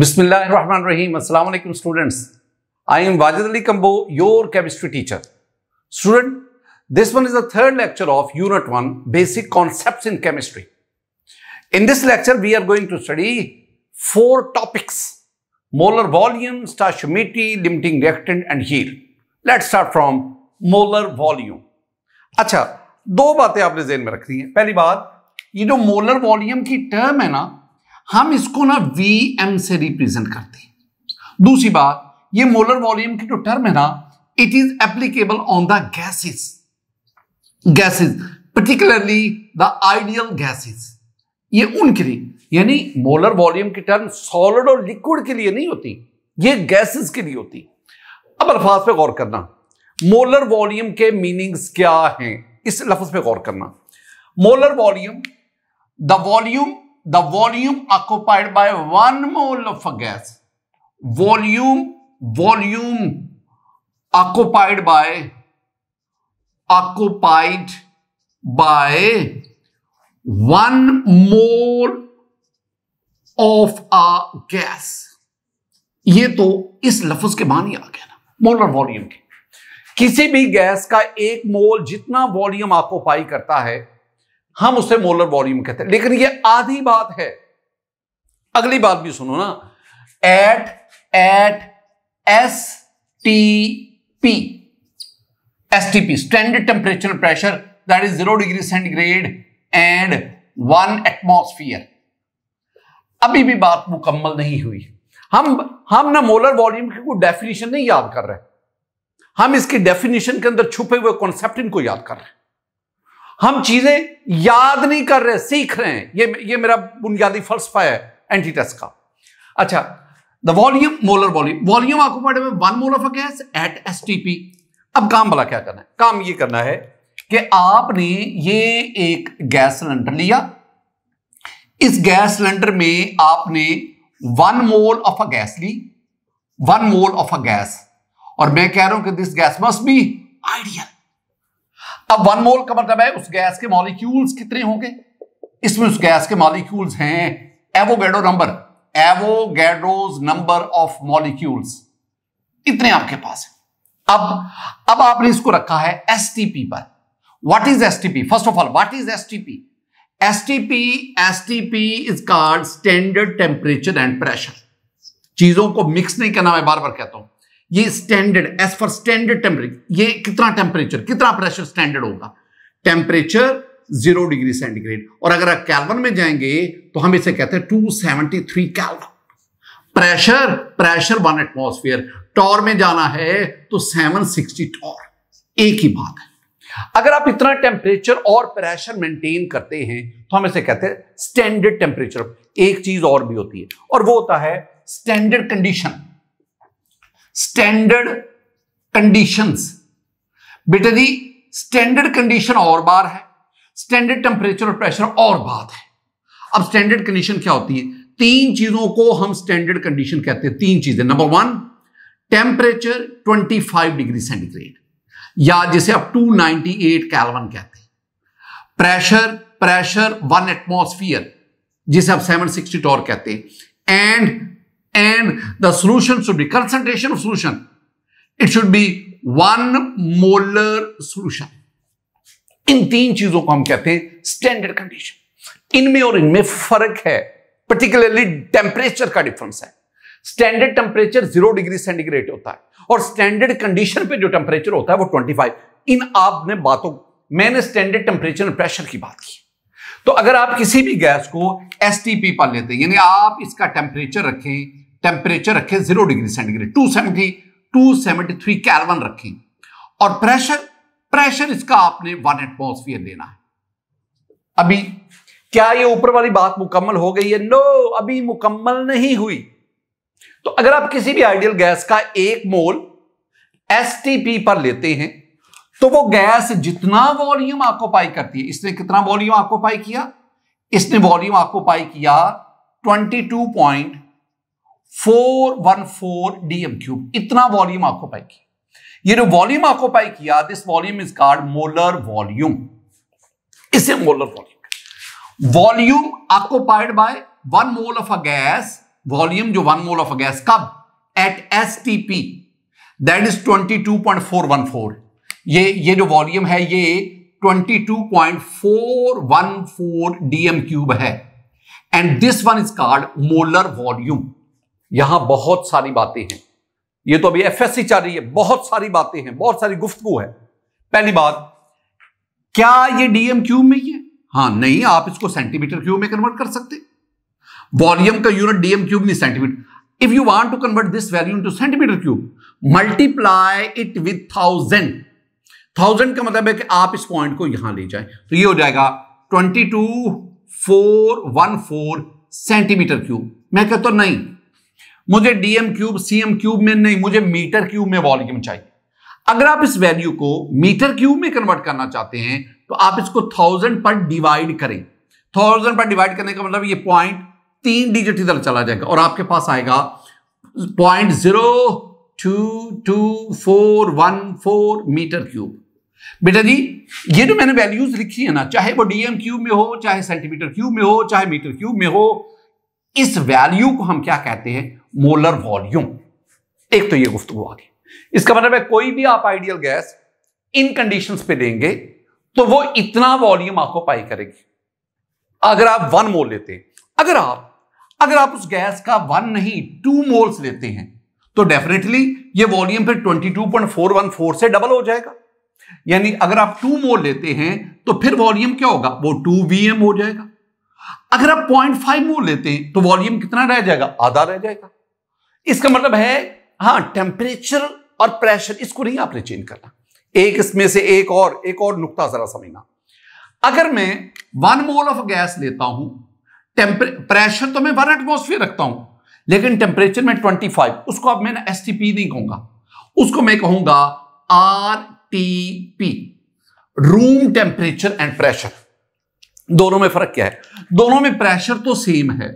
बिस्मिल्लाम्स students I am Wajid Ali Kamboh your chemistry teacher student this one is the third lecture of unit one basic concept in chemistry in this lecture we are going to study four topics molar volume stoichiometry limiting reactant and heel let start from molar volume अच्छा दो बातें आपने जेन में रखनी है पहली बात ये जो मोलर वॉल्यूम की टर्म है ना हम इसको ना वी एम से रिप्रेजेंट करते हैं दूसरी बात ये मोलर वॉल्यूम की जो टर्म है ना it is applicable on the gases gases particularly the ideal gases ये उनके लिए यानी मोलर वॉल्यूम की टर्म सॉलिड और लिक्विड के लिए नहीं होती ये गैसेस के लिए होती अब अल्फाज पे गौर करना मोलर वॉल्यूम के मीनिंग्स क्या हैं इस लफ्ज पे गौर करना molar volume the volume the volume occupied by one mole of a gas. Volume, volume occupied by, occupied by one mole of a gas ये तो इस लफ्ज के मान ही आ गया ना मोलर वॉल्यूम के किसी भी गैस का एक मोल जितना वॉल्यूम ऑक्यूपाई करता है हम उसे मोलर वॉल्यूम कहते हैं लेकिन ये आधी बात है अगली बात भी सुनो ना at at S T P S T P standard temperature pressure that is zero degree centigrade and one atmosphere अभी भी बात मुकम्मल नहीं हुई हम हम ना मोलर वॉल्यूम की कोई डेफिनेशन नहीं याद कर रहे हम इसकी डेफिनेशन के अंदर छुपे हुए कॉन्सेप्ट इनको याद कर रहे हैं हम चीजें याद नहीं कर रहे सीख रहे हैं ये ये मेरा बुनियादी फलसफा है एंटी टेस्ट का अच्छा the volume molar volume volume आपको में one mole of a gas at STP अब काम भला क्या करना है काम ये करना है कि आपने ये एक गैस सिलेंडर लिया इस गैस सिलेंडर में आपने one mole of a gas ली one mole of a gas और मैं कह रहा हूं कि this gas must be ideal अब वन मोल का मतलब है उस गैस के मॉलिक्यूल्स कितने होंगे इसमें उस गैस के मॉलिक्यूल्स हैं Avogadro number Avogadro's number of molecules इतने आपके पास है अब अब आपने इसको रखा है एसटीपी पर what is STP first of all what is STP STP STP is called standard temperature and pressure चीजों को मिक्स नहीं करना मैं बार बार कहता हूं ये standard as for standard temperature ये कितना टेम्परेचर कितना प्रेशर स्टैंडर्ड होगा टेम्परेचर जीरो डिग्री सेंटीग्रेड और अगर आप कैलवन में जाएंगे तो हम इसे कहते हैं three kelvin pressure pressure one atmosphere torr में जाना है तो सेवन सिक्सटी टॉर एक ही बात है अगर आप इतना टेम्परेचर और प्रेशर मेंटेन करते हैं तो हम इसे कहते हैं स्टैंडर्ड टेम्परेचर एक चीज और भी होती है और वो होता है स्टैंडर्ड कंडीशन स्टैंडर्ड कंडीशंस बेटा जी स्टैंडर्ड कंडीशन और बार है स्टैंडर्ड टेम्परेचर और प्रेशर और बात है अब स्टैंडर्ड कंडीशन क्या होती है तीन चीजों को हम स्टैंडर्ड कंडीशन कहते हैं तीन चीजें number one temperature 25 degree centigrade या जिसे आप 298 कैलवन कहते हैं प्रेशर प्रेशर वन एटमोस्फियर जिसे आप 760 टॉर कहते हैं and and the solution should be concentration of solution. It should be one molar solution. इन तीन चीजों को हम कहते हैं स्टैंडर्ड कंडीशन इनमें और इनमें फर्क है पर्टिकुलरली टेम्परेचर का डिफरेंस है standard temperature zero degree centigrade होता है और स्टैंडर्ड कंडीशन पे जो टेम्परेचर होता है वो 25 इन आपने बातों मैंने स्टैंडर्ड टेम्परेचर और प्रेशर की बात की तो अगर आप किसी भी गैस को एस पर लेते हैं यानी आप इसका टेम्परेचर रखें टेम्परेचर रखें zero degree centigrade to seventy two seventy three kelvin रखें और प्रेशर प्रेशर इसका आपने वन एटमोसफियर देना है अभी क्या ये ऊपर वाली बात मुकम्मल हो गई है नो अभी मुकम्मल नहीं हुई तो अगर आप किसी भी आइडियल गैस का एक मोल एस पर लेते हैं तो वो गैस जितना वॉल्यूम आपको पाई करती है इसने कितना वॉल्यूम आपको पाई किया इसने वॉल्यूम आपको पाई किया 22.5 414 डीएम क्यूब इतना वॉल्यूम ऑक्यूपाई किया ये जो वॉल्यूम ऑक्यूपाई किया this volume is called molar volume इसे molar volume volume occupied by one mole of a gas volume जो one mole of a gas कब at S T P that is twenty two point four one four ये ये जो volume है ये twenty two point four one four DM cube है and this one is called molar volume यहां बहुत सारी बातें हैं ये तो अभी एफ एस सी चल रही है बहुत सारी बातें हैं बहुत सारी गुफ्तु है पहली बात क्या ये डीएम क्यूब में ही है हाँ नहीं आप इसको सेंटीमीटर क्यूब में कन्वर्ट कर सकते वॉल्यूम का यूनिट डीएम क्यूब नहीं centimetre if you want to convert this value into centimetre cube multiply it with thousand thousand का मतलब है कि आप इस पॉइंट को यहां ले जाए तो ये हो जाएगा twenty two four one four centimetre cube मैं कहता तो नहीं मुझे डीएम क्यूब सीएम क्यूब में नहीं मुझे मीटर क्यूब में वॉल्यूम चाहिए अगर आप इस वैल्यू को मीटर क्यूब में कन्वर्ट करना चाहते हैं तो आप इसको थाउजेंड पर डिवाइड करें थाउजेंड पर डिवाइड करने का मतलब ये पॉइंट तीन डिजिट इधर चला जाएगा और आपके पास आएगा point zero two two four one four metre cube बेटा जी ये जो मैंने वैल्यूज लिखी है ना चाहे वो डीएम क्यूब में हो चाहे सेंटीमीटर क्यूब में हो चाहे मीटर क्यूब में हो इस वैल्यू को हम क्या कहते हैं मोलर वॉल्यूम एक तो ये गुफ्तु आ गई इसका मतलब है कोई भी आप आइडियल गैस इन कंडीशंस पे देंगे तो वो इतना वॉल्यूम आपको पाई करेगी अगर आप वन मोल लेते हैं अगर आप अगर आप उस गैस का वन नहीं टू मोल्स लेते हैं तो डेफिनेटली ये वॉल्यूम फिर 22.414 से डबल हो जाएगा यानी अगर आप टू मोल लेते हैं तो फिर वॉल्यूम क्या होगा वो टू एम हो जाएगा अगर आप पॉइंट फाइव मोल लेते हैं तो वॉल्यूम कितना रह जाएगा आधा रह जाएगा इसका मतलब है हाँ टेम्परेचर और प्रेशर इसको नहीं आपने चेंज करना एक इसमें से एक और एक और नुकता जरा समझना अगर मैं वन मोल ऑफ गैस लेता हूं प्रेशर तो मैं वन एटमोसफियर रखता हूं लेकिन टेम्परेचर में 25 उसको अब मैं एस टी पी नहीं कहूंगा उसको मैं कहूंगा R T P room temperature and pressure दोनों में फर्क क्या है दोनों में प्रेशर तो सेम है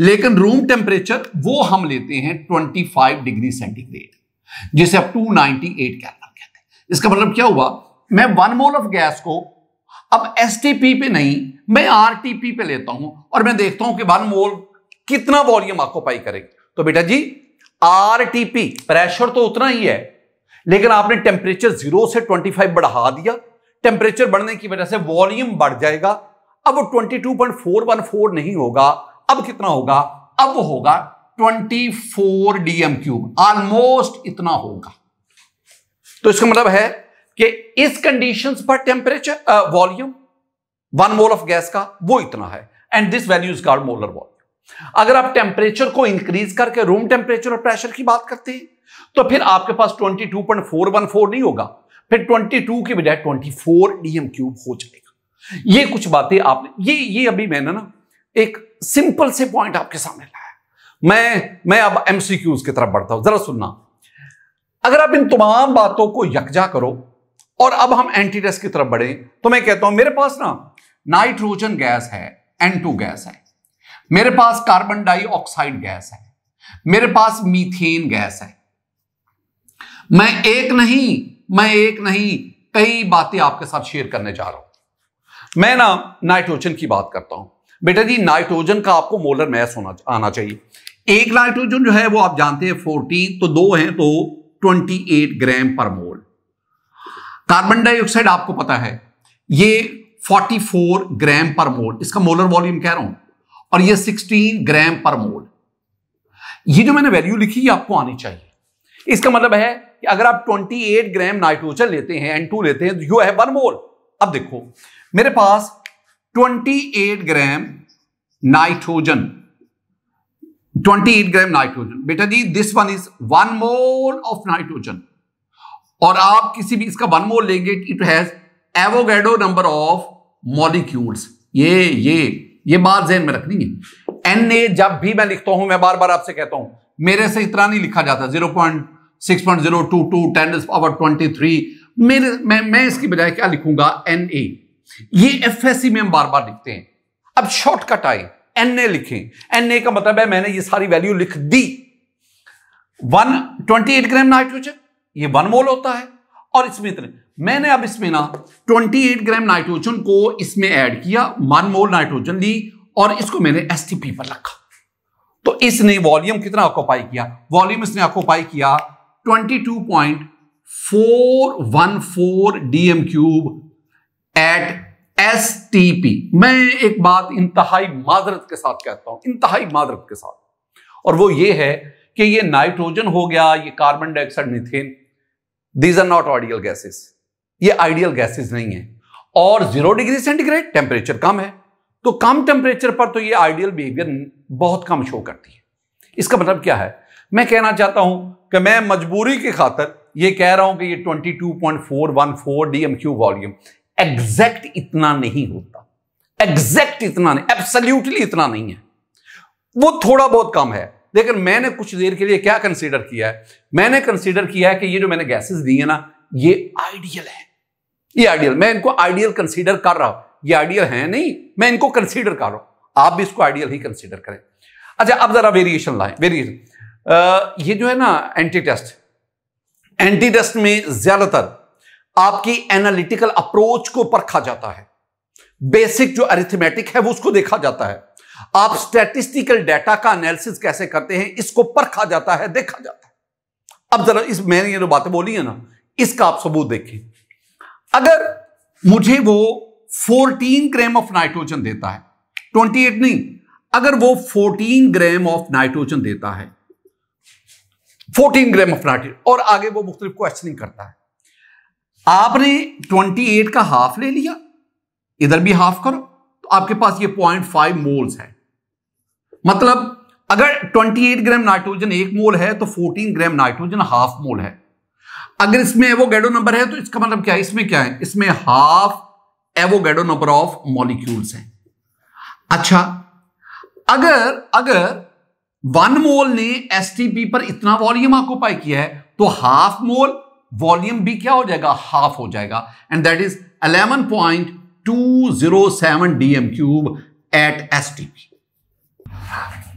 लेकिन रूम टेम्परेचर वो हम लेते हैं 25 डिग्री सेंटीग्रेड जिसे अब 298 कैलोरी कहते हैं इसका मतलब क्या हुआ मैं वन मोल ऑफ गैस को अब एस पे नहीं मैं आर पे लेता हूं और मैं देखता हूं कि वन मोल कितना वॉल्यूम ऑक्यूपाई करेगी तो बेटा जी आर प्रेशर तो उतना ही है लेकिन आपने टेम्परेचर जीरो से 25 बढ़ा दिया टेम्परेचर बढ़ने की वजह से वॉल्यूम बढ़ जाएगा अब वो 22.414 नहीं होगा अब कितना होगा अब होगा 24 फोर डीएम क्यूब ऑलमोस्ट इतना होगा तो इसका मतलब है कि इस कंडीशन पर temperature volume one mole of gas का वो इतना है and this value is called molar volume अगर आप टेम्परेचर को इंक्रीज करके रूम टेम्परेचर और प्रेशर की बात करते हैं तो फिर आपके पास 22.414 नहीं होगा फिर 22 की बजाय 24 डीएम क्यूब हो जाएगा ये कुछ बातें आपने ये ये अभी मैंने ना एक सिंपल से पॉइंट आपके सामने लाया मैं मैं अब एमसीक्यूज की तरफ बढ़ता हूं जरा सुनना अगर आप इन तमाम बातों को यकजा करो और अब हम एंटी की तरफ बढ़े तो मैं कहता हूं मेरे पास ना नाइट्रोजन गैस है एन गैस है मेरे पास कार्बन डाइऑक्साइड गैस है मेरे पास मीथेन गैस है मैं एक नहीं मैं एक नहीं कई बातें आपके साथ शेयर करने जा रहा हूं मैं ना नाइट्रोजन की बात करता हूं बेटा जी नाइट्रोजन का आपको मोलर मैस होना आना चाहिए एक नाइट्रोजन जो है वो आप जानते हैं फोर्टीन तो दो हैं तो ट्वेंटी एट ग्राम पर मोल कार्बन डाइऑक्साइड आपको पता है ये फोर ग्राम पर मोल इसका मोलर वॉल्यूम कह रहा हूं और ये सिक्सटीन ग्राम पर मोल ये जो मैंने वैल्यू लिखी ये आपको आनी चाहिए इसका मतलब है कि अगर आप एट ग्राम नाइट्रोजन लेते हैं टू लेते हैं तो यू है वन मोल अब देखो मेरे पास 28 ग्राम नाइट्रोजन 28 ग्राम नाइट्रोजन बेटा जी this one is one mole of nitrogen और आप किसी भी इसका वन मोल लेंगे it has Avogadro number of molecules ये ये ये बात जहन में रखनी है एन ए जब भी मैं लिखता हूं मैं बार बार आपसे कहता हूं मेरे से इतना नहीं लिखा जाता zero point six point zero two two ten power twenty three मेरे मैं मैं इसकी बजाय क्या लिखूंगा एन ए ये एफ में हम बार बार लिखते हैं अब शॉर्टकट आए एन ए लिखें एन ए का मतलब है मैंने ये सारी वैल्यू लिख दी 128 ग्राम नाइट्रोजन ये वन मोल होता है और इसमें इतने मैंने अब इसमें ना 28 ग्राम नाइट्रोजन को इसमें ऐड किया वन मोल नाइट्रोजन ली और इसको मैंने एस पर रखा तो इसने वॉल्यूम कितना ऑक्यूपाई किया वॉल्यूम इसने ऑक्यूपाई किया four DM cube at S T P मैं एक बात इंतहाई माजरत के साथ कहता हूं इंतहाई माजरत के साथ और वो ये है कि ये नाइट्रोजन हो गया ये carbon dioxide methane these are not ideal gases ये आइडियल गैसेस नहीं है और जीरो डिग्री सेंटीग्रेड टेम्परेचर कम है तो कम टेम्परेचर पर तो ये आइडियल बिहेवियर बहुत कम शो करती है इसका मतलब क्या है मैं कहना चाहता हूं कि मैं मजबूरी के खातर ये कह रहा हूं कि ये 22.414 डीएमक्यू वॉल्यूम एग्जैक्ट इतना नहीं होता एग्जैक्ट इतना नहीं एब्सल्यूटली इतना नहीं है वो थोड़ा बहुत कम है लेकिन मैंने कुछ देर के लिए क्या कंसीडर किया है मैंने कंसीडर किया है कि ये जो मैंने गैसेस दी है ना ये आइडियल है ये आइडियल मैं इनको आइडियल कंसीडर कर रहा हूं ये आइडियल है नहीं मैं इनको कंसीडर कर रहा हूं आप भी इसको आइडियल ही कंसीडर करें अच्छा अब जरा वेरिएशन लाए वेरिएशन ये जो है ना एंटी टेस्ट एंटी टेस्ट में ज्यादातर आपकी एनालिटिकल अप्रोच को परखा जाता है बेसिक जो अरिथमेटिक है वो उसको देखा जाता है आप स्टैटिस्टिकल डाटा का एनालिसिस कैसे करते हैं इसको परखा जाता है देखा जाता है अब जरा इस मैंने ये जो बातें बोली है ना इसका आप सबूत देखें अगर मुझे वो 14 ग्राम ऑफ नाइट्रोजन देता है 28 नहीं अगर वो 14 ग्राम ऑफ नाइट्रोजन देता है 14 ग्राम ऑफ नाइट्रोजन और आगे वो मुख्तलिफ क्वेश्चनिंग करता है आपने 28 का हाफ ले लिया इधर भी हाफ करो तो आपके पास ये पॉइंट फाइव मोल्स है मतलब अगर 28 ग्राम नाइट्रोजन एक मोल है तो 14 ग्राम नाइट्रोजन हाफ मोल है अगर इसमें एवोगेडो नंबर है तो इसका मतलब क्या है इसमें क्या है इसमें half Avogadro number of molecules हैं अच्छा अगर अगर वन मोल ने एसटीपी पर इतना वॉल्यूम ऑक्यूपाई किया है तो हाफ मोल वॉल्यूम भी क्या हो जाएगा हाफ हो जाएगा and that is 11.207 DM cube at STP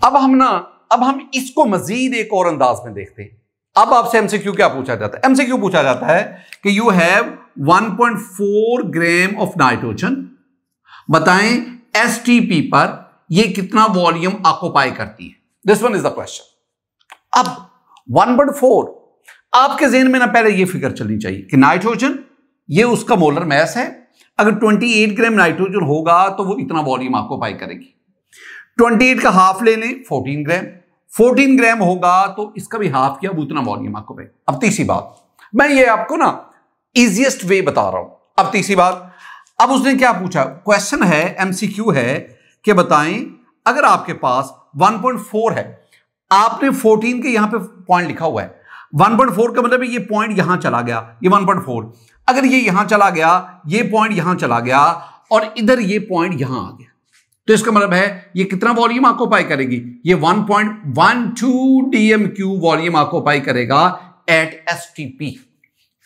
अब हम ना अब हम इसको मजीद एक और अंदाज में देखते हैं अब आपसे क्यू क्या पूछा जाता है क्यू पूछा जाता है कि you have 1.4 gram of nitrogen बताएं एसटीपी पर यह कितना वॉल्यूम ऑक्यूपाई करती है this one is the question अब 1.4 आपके जेन में ना पहले ये फिक्र चलनी चाहिए कि नाइट्रोजन ये उसका मोलर मैस है अगर 28 ग्राम नाइट्रोजन होगा तो वो इतना वॉल्यूम आपको पाई करेगी 28 का हाफ ले लें 14 ग्राम 14 ग्राम होगा तो इसका भी हाफ किया उतना वॉल्यूम आपको पाई अब तीसरी बात मैं ये आपको ना इजिएस्ट वे बता रहा हूं अब तीसरी बात अब उसने क्या पूछा क्वेश्चन है एमसीक्यू है कि बताएं अगर आपके पास 1.4 है आपने 14 के यहां पे पॉइंट लिखा हुआ है 1.4 का मतलब ये पॉइंट यहां चला गया ये 1.4 अगर ये यहां चला गया ये पॉइंट यहां चला गया और इधर ये पॉइंट यहां आ गया तो इसका मतलब है ये कितना वॉल्यूम पाई करेगी ये 1.12 डीएम क्यू वॉल्यूम पाई करेगा एट एस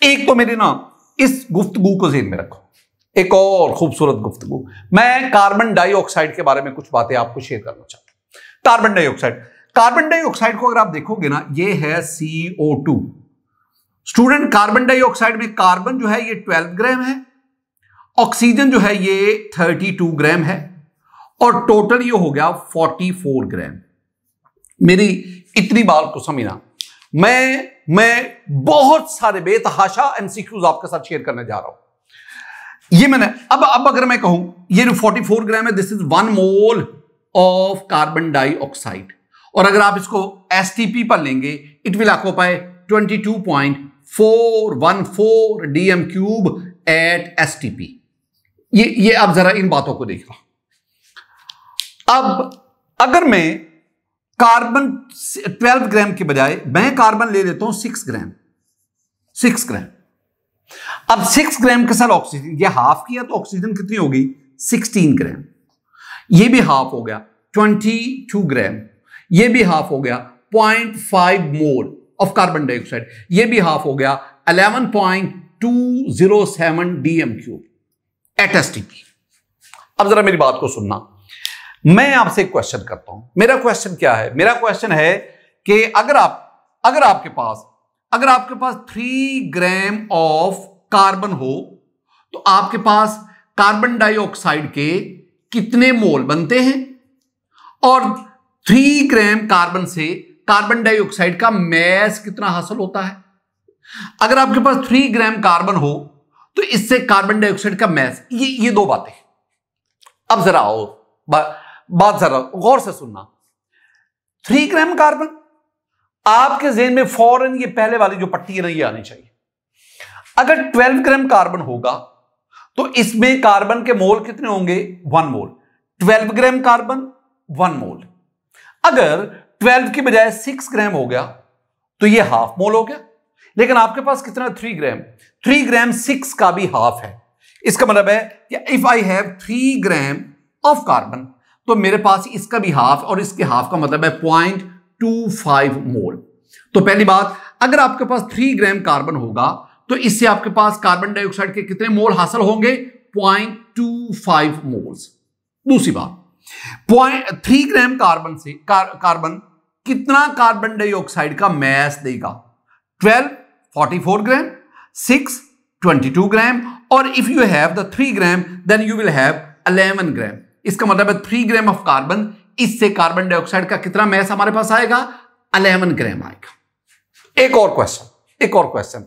एक तो मेरे ना इस गुफ्तगु को जेन में रखो एक और खूबसूरत गुफ्तगु मैं कार्बन डाइऑक्साइड के बारे में कुछ बातें आपको शेयर करना चाहता हूं कार्बन डाइऑक्साइड कार्बन डाइऑक्साइड को अगर आप देखोगे ना ये है CO two student carbon dioxide में कार्बन जो है ये 12 ग्राम है ऑक्सीजन जो है ये 32 ग्राम है और टोटल ये हो गया 44 ग्राम मेरी इतनी बात को समझना मैं मैं बहुत सारे बेतहाशा एमसीक्यूज आपके साथ शेयर करने जा रहा हूं ये मैंने अब अब अगर मैं कहूं ये 44 ग्राम है this is one mole of carbon dioxide और अगर आप इसको एस पर लेंगे it will twenty two point four four D DM cube at S ये ये आप जरा इन बातों को देखना अब अगर मैं कार्बन 12 ग्राम के बजाय मैं कार्बन ले लेता हूं 6 ग्राम 6 ग्राम अब 6 ग्राम के साथ ऑक्सीजन ये हाफ किया तो ऑक्सीजन कितनी होगी 16 ग्राम ये भी हाफ हो गया 22 ग्राम ये भी हाफ हो गया point five mole of carbon dioxide ये भी हाफ हो गया eleven point two zero seven DM cube at S T अब जरा मेरी बात को सुनना मैं आपसे क्वेश्चन करता हूं मेरा क्वेश्चन क्या है मेरा क्वेश्चन है कि अगर आप अगर आपके पास अगर आपके पास थ्री ग्राम ऑफ कार्बन हो तो आपके पास कार्बन डाइऑक्साइड के कितने मोल बनते हैं और थ्री ग्राम कार्बन से कार्बन डाइऑक्साइड का मैस कितना हासिल होता है अगर आपके पास थ्री ग्राम कार्बन हो तो इससे कार्बन डाइऑक्साइड का मैस ये ये दो बातें अब जरा आओ बा, बात जरा गौर से सुनना थ्री ग्राम कार्बन आपके जेन में फौरन ये पहले वाली जो पट्टी है ना ये आनी चाहिए अगर 12 ग्राम कार्बन होगा तो इसमें कार्बन के मोल कितने होंगे one mole 12 gram carbon one mole अगर 12 की बजाय 6 ग्राम हो गया तो ये हाफ मोल हो गया लेकिन आपके पास कितना three gram three gram six का भी हाफ है इसका मतलब है कि if I have three gram of carbon तो मेरे पास इसका भी हाफ और इसके हाफ का मतलब है पॉइंट टू फाइव मोल तो पहली बात अगर आपके पास थ्री ग्राम कार्बन होगा तो इससे आपके पास कार्बन डाइऑक्साइड के कितने मोल हासिल होंगे पॉइंट टू फाइव मोल्स दूसरी बात पॉइंट थ्री ग्राम कार्बन से कार, कार्बन कितना कार्बन डाइऑक्साइड का मैस देगा twelve forty four gram six twenty two gram और if you have the three gram then you will have eleven gram इसका मतलब है थ्री ग्राम ऑफ कार्बन इससे carbon dioxide का कितना मैस हमारे पास आएगा अलेवन ग्राम आएगा एक और क्वेश्चन एक और क्वेश्चन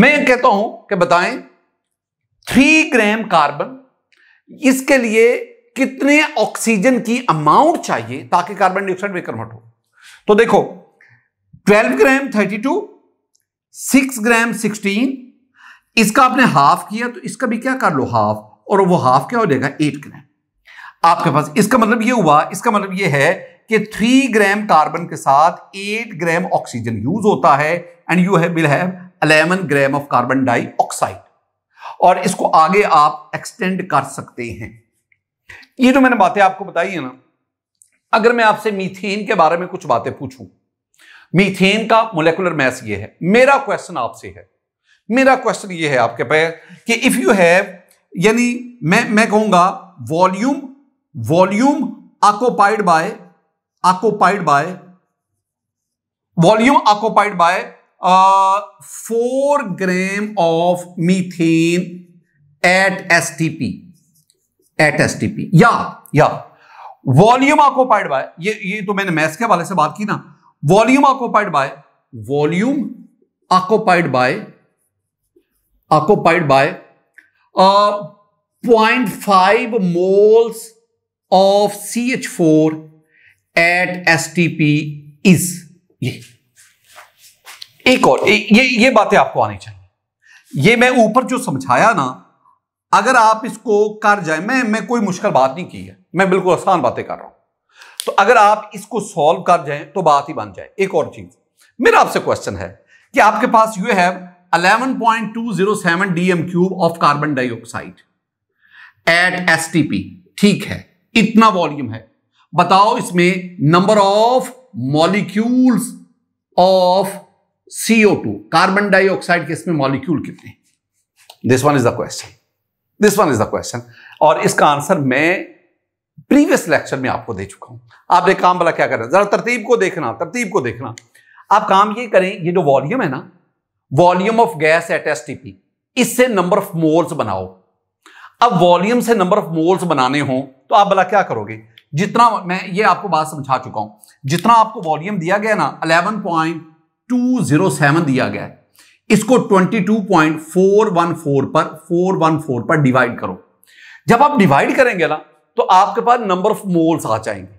मैं कहता हूं कि बताएं थ्री ग्राम कार्बन इसके लिए कितने ऑक्सीजन की अमाउंट चाहिए ताकि कार्बन डाइऑक्साइड में कन्वर्ट हो तो देखो 12 ग्राम 32, 6 ग्राम 16, इसका आपने हाफ किया तो इसका भी क्या कर लो हाफ और वो हाफ क्या हो जाएगा 8 ग्राम आपके पास इसका मतलब ये हुआ इसका मतलब ये है कि 3 ग्राम कार्बन के साथ 8 ग्राम ऑक्सीजन यूज होता है and you have will have 11 gram of carbon dioxide और इसको आगे आप एक्सटेंड कर सकते हैं ये जो मैंने बातें आपको बताई है ना अगर मैं आपसे मीथेन के बारे में कुछ बातें पूछूं मीथेन का मोलिकुलर मैस ये है मेरा क्वेश्चन आपसे है मेरा क्वेश्चन ये है आपके पे कि इफ यू हैव यानी मैं मैं कहूंगा volume volume occupied by occupied by volume occupied by four gram of methane at STP at S या या वॉल्यूम ऑकोपाइड बाय ये ये तो मैंने मैथ्स के वाले से बात की ना volume occupied by volume occupied by occupied by point five moles of C H four at S T P is ये एक और ये ये बातें आपको आनी चाहिए ये मैं ऊपर जो समझाया ना अगर आप इसको कर जाए मैं मैं कोई मुश्किल बात नहीं की है मैं बिल्कुल आसान बातें कर रहा हूं तो अगर आप इसको सॉल्व कर जाए तो बात ही बन जाए एक और चीज मेरा आपसे क्वेश्चन है कि आपके पास you have 11.207 DM cube of carbon dioxide at STP ठीक है इतना वॉल्यूम है बताओ इसमें number of molecules of two carbon dioxide के इसमें मॉलिक्यूल कितने this one is the question this one is the question और इसका आंसर मैं प्रीवियस लेक्चर में आपको दे चुका हूं आप एक काम वाला क्या करें जरा तरतीब को देखना तरतीब को देखना आप काम ये करें ये जो वॉल्यूम है ना volume of gas at S इससे नंबर ऑफ मोल्स बनाओ अब वॉल्यूम से नंबर ऑफ मोल्स बनाने हो तो आप भला क्या करोगे जितना मैं ये आपको बात समझा चुका हूं जितना आपको वॉल्यूम दिया गया ना 11.207 दिया गया है इसको 22.414 पर 414 पर डिवाइड करो जब आप डिवाइड करेंगे ना तो आपके पास नंबर ऑफ मोल्स आ जाएंगे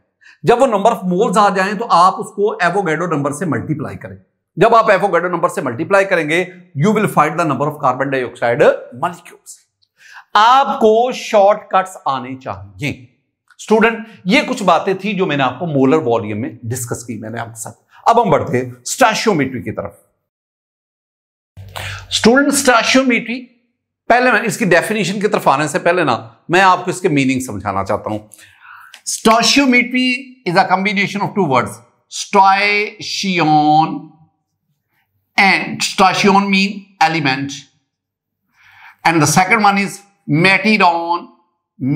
जब वो नंबर ऑफ मोल्स आ जाए तो आप उसको एवोगेडो नंबर से मल्टीप्लाई करें जब आप एवोगेडो नंबर से मल्टीप्लाई करेंगे you will find the number of carbon dioxide molecules आपको शॉर्टकट्स आने चाहिए स्टूडेंट ये कुछ बातें थी जो मैंने आपको मोलर वॉल्यूम में डिस्कस की मैंने आपके साथ अब हम बढ़ते हैं स्टैशियोमेट्री की तरफ स्टूडेंट स्टाशियोमेट्री पहले मैं इसकी डेफिनेशन की तरफ आने से पहले ना मैं आपको इसके मीनिंग समझाना चाहता हूं stoichiometry is a combination of two words stoicheion and stoicheion mean element and the second one is metron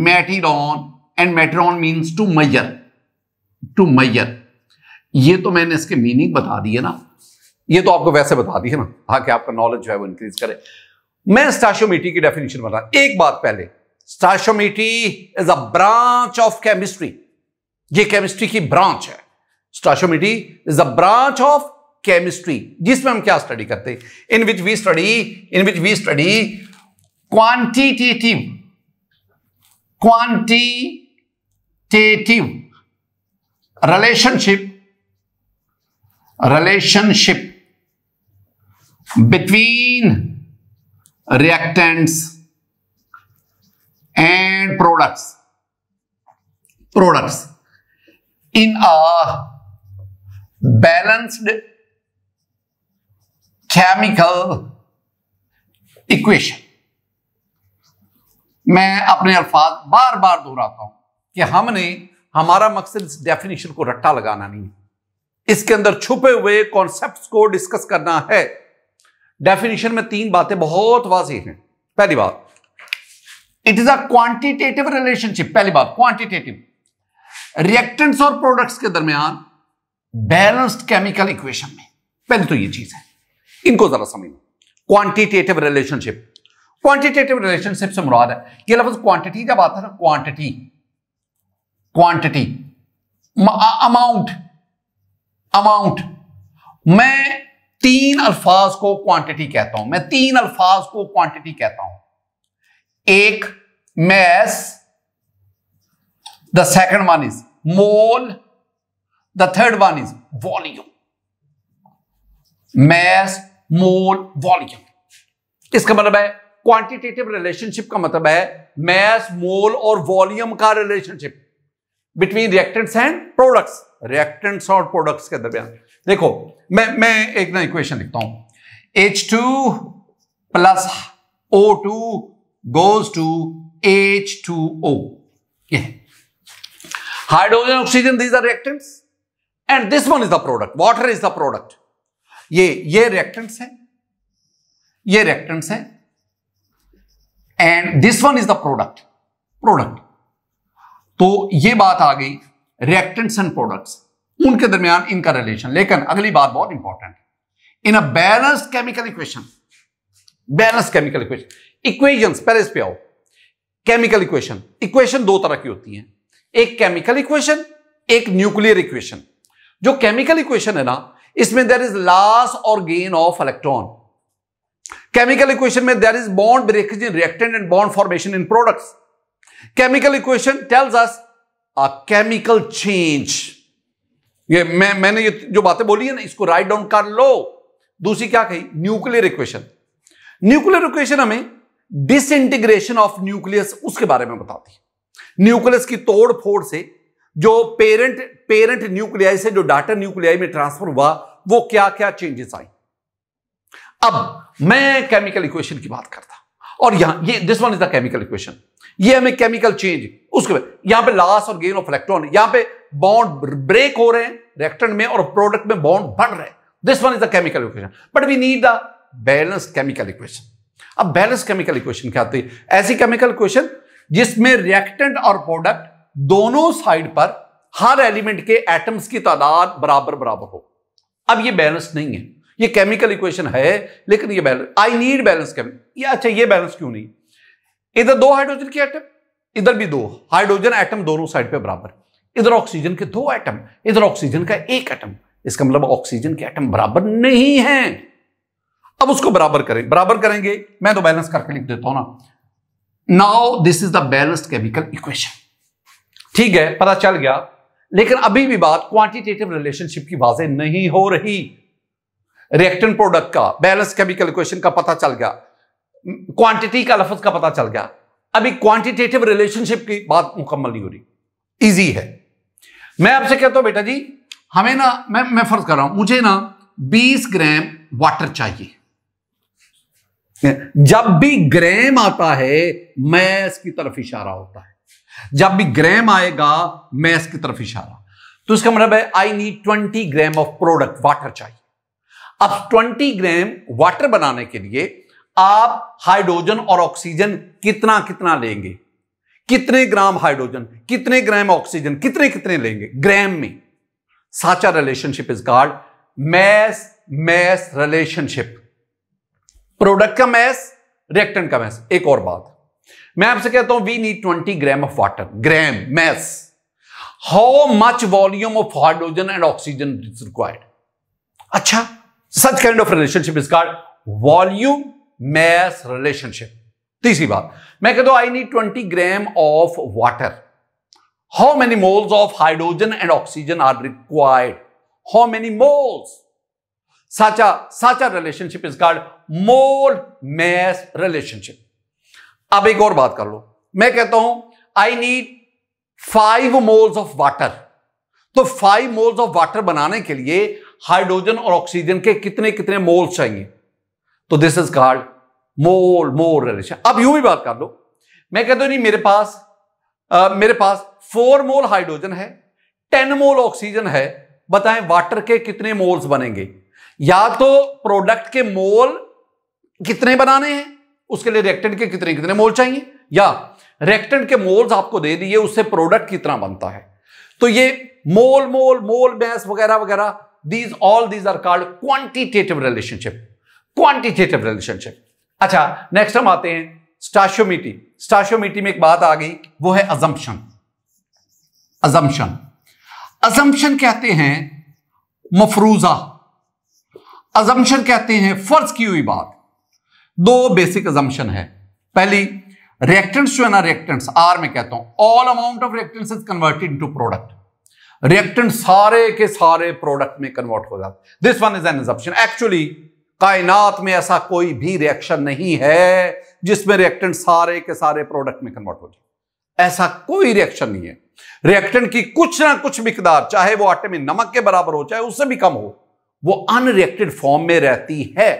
metron and metron means to measure to measure ये तो मैंने इसके मीनिंग बता दिए ना ये तो आपको वैसे बता दी है ना हाँ कि आपका नॉलेज जो है वो इंक्रीज करे मैं स्टाशोमीटी की डेफिनेशन बता एक बात पहले stoichiometry is a branch of chemistry ये केमिस्ट्री की ब्रांच है stoichiometry is a branch of chemistry जिसमें हम क्या स्टडी करते in which we study in which we study quantitative quantitative relationship relationship between reactants and products products in a balanced chemical equation मैं अपने अल्फाज बार बार दोहराता हूं कि हमने हमारा मकसद इस डेफिनेशन को रट्टा लगाना नहीं है इसके अंदर छुपे हुए कॉन्सेप्ट्स को डिस्कस करना है डेफिनेशन में तीन बातें बहुत वाजी हैं पहली बात it is a quantitative relationship पहली बात क्वांटिटेटिव रिएक्टेंट्स और प्रोडक्ट्स के दरमियान बैलेंस्ड केमिकल इक्वेशन में पहले तो ये चीज है इनको जरा समझना क्वांटिटेटिव रिलेशनशिप क्वांटिटेटिव रिलेशनशिप से मुराद है ये लफ्ज क्वांटिटी जब आता है ना क्वांटिटी क्वांटिटी अमाउंट अमाउंट मैं तीन अल्फाज को क्वांटिटी कहता हूं मैं तीन अल्फाज को क्वांटिटी कहता हूं एक mass the second one is mole the third one is volume mass mole volume इसका मतलब है क्वांटिटेटिव रिलेशनशिप का मतलब है मैस मोल और वॉल्यूम का relationship between reactants and products reactants और प्रोडक्ट्स के दरमियान देखो मैं मैं एक ना इक्वेशन लिखता हूं H two plus O two goes to H two O ये hydrogen oxygen these are reactants and this one is the product water is the product ये ये रिएक्टेंट्स है ये रिएक्टेंट्स है and this one is the product product तो ये बात आ गई रिएक्टेंट्स एंड प्रोडक्ट्स उनके दरमियान इनका रिलेशन लेकिन अगली बात बहुत इंपॉर्टेंट है in a balance chemical equation balance chemical equation equation पहले इस पे आओ केमिकल इक्वेशन इक्वेशन दो तरह की होती है एक केमिकल इक्वेशन एक न्यूक्लियर इक्वेशन जो केमिकल इक्वेशन है ना इसमें देर इज लॉस और gain of electron chemical equation में there is bond breakage in reactant and bond formation in products chemical equation tells us a chemical change ये मैं मैंने ये जो बातें बोली है ना इसको राइट डाउन कर लो दूसरी क्या कही न्यूक्लियर इक्वेशन न्यूक्लियर इक्वेशन हमें डिस इंटीग्रेशन ऑफ न्यूक्लियस उसके बारे में बताती है न्यूक्लियस की तोड़ फोड़ से जो पेरेंट पेरेंट न्यूक्लियाई से जो डाटा न्यूक्लियाई में ट्रांसफर हुआ वो क्या क्या चेंजेस आई अब मैं केमिकल इक्वेशन की बात करता और यहां ये this one is the chemical equation ये हमें केमिकल चेंज उसके बाद यहां पे लॉस और गेन ऑफ इलेक्ट्रॉन यहां पे बॉन्ड ब्रेक हो रहे हैं रिएक्टेंट में और प्रोडक्ट में बॉन्ड बढ़ रहे हैं this one is the chemical equation but we need the balance chemical equation अब बैलेंस केमिकल इक्वेशन क्या होती है ऐसी केमिकल इक्वेशन जिसमें रिएक्टेंट और प्रोडक्ट दोनों साइड पर हर एलिमेंट के एटम्स की तादाद बराबर बराबर हो अब ये बैलेंस नहीं है ये केमिकल इक्वेशन है लेकिन ये balance I need balance chemical ये अच्छा ये बैलेंस क्यों नहीं इधर दो हाइड्रोजन के एटम इधर भी दो हाइड्रोजन एटम दोनों साइड पे बराबर इधर ऑक्सीजन के दो एटम इधर ऑक्सीजन का एक एटम इसका मतलब ऑक्सीजन के एटम बराबर नहीं है अब उसको बराबर करें बराबर करेंगे मैं तो बैलेंस करके लिख देता हूं ना now this is the balanced chemical equation ठीक है पता चल गया लेकिन अभी भी बात क्वांटिटेटिव रिलेशनशिप की वाजे नहीं हो रही रिएक्टन प्रोडक्ट का बैलेंस केमिकल इक्वेशन का पता चल गया क्वांटिटी का लफज का पता चल गया अभी क्वांटिटेटिव रिलेशनशिप की बात मुकम्मल नहीं हो रही इजी है मैं आपसे कहता हूं बेटा जी हमें ना मैं मैं फर्ज कर रहा हूं मुझे ना 20 ग्राम वाटर चाहिए जब भी ग्राम आता है मैस की तरफ इशारा होता है जब भी ग्राम आएगा मैस की तरफ इशारा तो इसका मतलब है I need 20 gram of product water चाहिए अब 20 ग्राम वाटर बनाने के लिए आप हाइड्रोजन और ऑक्सीजन कितना कितना लेंगे कितने ग्राम हाइड्रोजन कितने ग्राम ऑक्सीजन कितने कितने लेंगे ग्राम में such a relationship is called mass mass relationship product का मैस रिएक्टेंट का मैस एक और बात मैं आपसे कहता हूं we need twenty gram of water gram mass how much volume of hydrogen and oxygen is required अच्छा such kind of relationship is called volume mass relationship तीसरी बात मैं कह दो I need twenty gram of water how many moles of hydrogen and oxygen are required how many moles such a such a relationship is called mole mass relationship अब एक और बात कर लो मैं कहता हूं I need five moles of water तो फाइव मोल्स ऑफ वाटर बनाने के लिए हाइड्रोजन और ऑक्सीजन के कितने कितने मोल्स चाहिए तो this is called mole mole relation अब यूं भी बात कर लो मैं कहता हूं नहीं मेरे पास आ, मेरे पास फोर मोल हाइड्रोजन है टेन मोल ऑक्सीजन है बताएं वाटर के कितने मोल्स बनेंगे या तो प्रोडक्ट के मोल कितने बनाने हैं उसके लिए रिएक्टेंट के कितने कितने मोल चाहिए या रिएक्टेंट के मोल्स आपको दे दिए उससे प्रोडक्ट कितना बनता है तो ये मोल मोल मोल मैस वगैरह वगैरह these all these are called quantitative relationship quantitative relationship अच्छा नेक्स्ट हम आते हैं स्टाशोमिटी स्टाशोमिटी में एक बात आ गई वो है अजम्पशन अजम्पशन अजम्पशन कहते हैं मफरूजा अजम्पशन कहते हैं फर्ज की हुई बात दो बेसिक अजम्पशन है पहली रिएक्टेंट्स जो है ना रिएक्टेंट्स आर में कहता हूं all amount of reactants is converted into product reactant सारे के सारे प्रोडक्ट में कन्वर्ट हो जाते this one is an assumption actually कायनात में ऐसा कोई भी रिएक्शन नहीं है जिसमें रिएक्टेंट सारे के सारे प्रोडक्ट में कन्वर्ट हो जाए ऐसा कोई रिएक्शन नहीं है रिएक्टेंट की कुछ ना कुछ मिकदार चाहे वो आटे में नमक के बराबर हो चाहे उससे भी कम हो वो अनरिएक्टेड फॉर्म में रहती है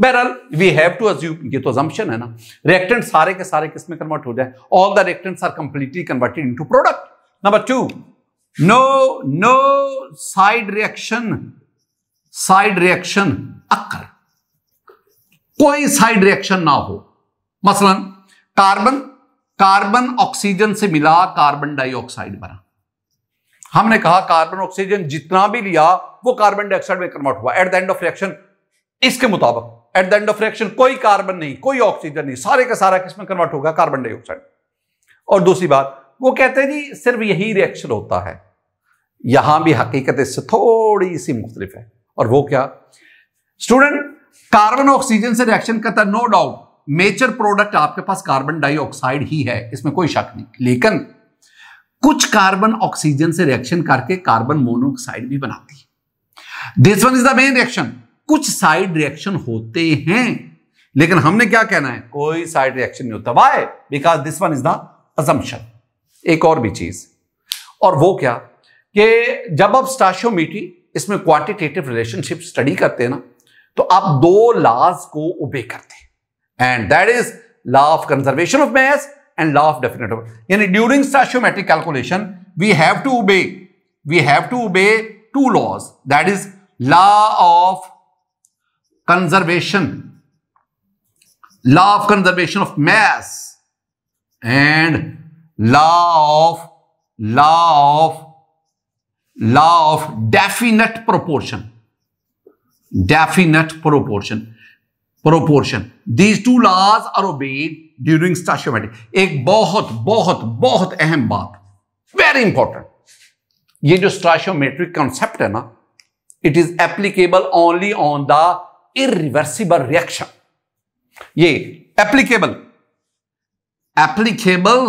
बहरहाल वी हैव टू अज्यूम ये तो अजम्पन है ना रिएक्टेंट सारे के सारे किसमें कन्वर्ट हो जाए all the reactants are completely converted into product number two no no side reaction side reaction occur कोई साइड रिएक्शन ना हो मसलन कार्बन कार्बन ऑक्सीजन से मिला कार्बन डाइऑक्साइड बना हमने कहा कार्बन ऑक्सीजन जितना भी लिया वो कार्बन डाइऑक्साइड में कन्वर्ट हुआ at the end of reaction इसके मुताबिक at the end of reaction कोई कार्बन नहीं कोई ऑक्सीजन नहीं सारे का सारा किसमें कन्वर्ट होगा कार्बन डाइऑक्साइड और दूसरी बात वो कहते हैं जी सिर्फ यही रिएक्शन होता है यहां भी हकीकत इससे थोड़ी सी मुख्तलिफ है और वो क्या स्टूडेंट कार्बन ऑक्सीजन से रिएक्शन करता है नो डाउट मेजर प्रोडक्ट आपके पास कार्बन डाइऑक्साइड ही है इसमें कोई शक नहीं लेकिन कुछ कार्बन ऑक्सीजन से रिएक्शन करके कार्बन मोनोऑक्साइड भी बनाती है this one is the main reaction कुछ साइड रिएक्शन होते हैं लेकिन हमने क्या कहना है कोई साइड रिएक्शन नहीं होता why because this one is the assumption एक और भी चीज और वो क्या कि जब आप स्टाशियोमीटी इसमें क्वांटिटेटिव रिलेशनशिप स्टडी करते हैं ना तो आप दो लॉज को ओबे करते हैं and that is law of conservation of mass and law of definite यानी during stoichiometric calculation we have to obey we have to obey two laws that is law of conservation law of conservation of mass and law of law of law of definite proportion definite proportion proportion these two laws are obeyed during stochastic एक बहुत बहुत बहुत अहम बात very important ये जो स्टाशियोमेट्रिक concept है ना it is applicable only on the irreversible reaction ये applicable applicable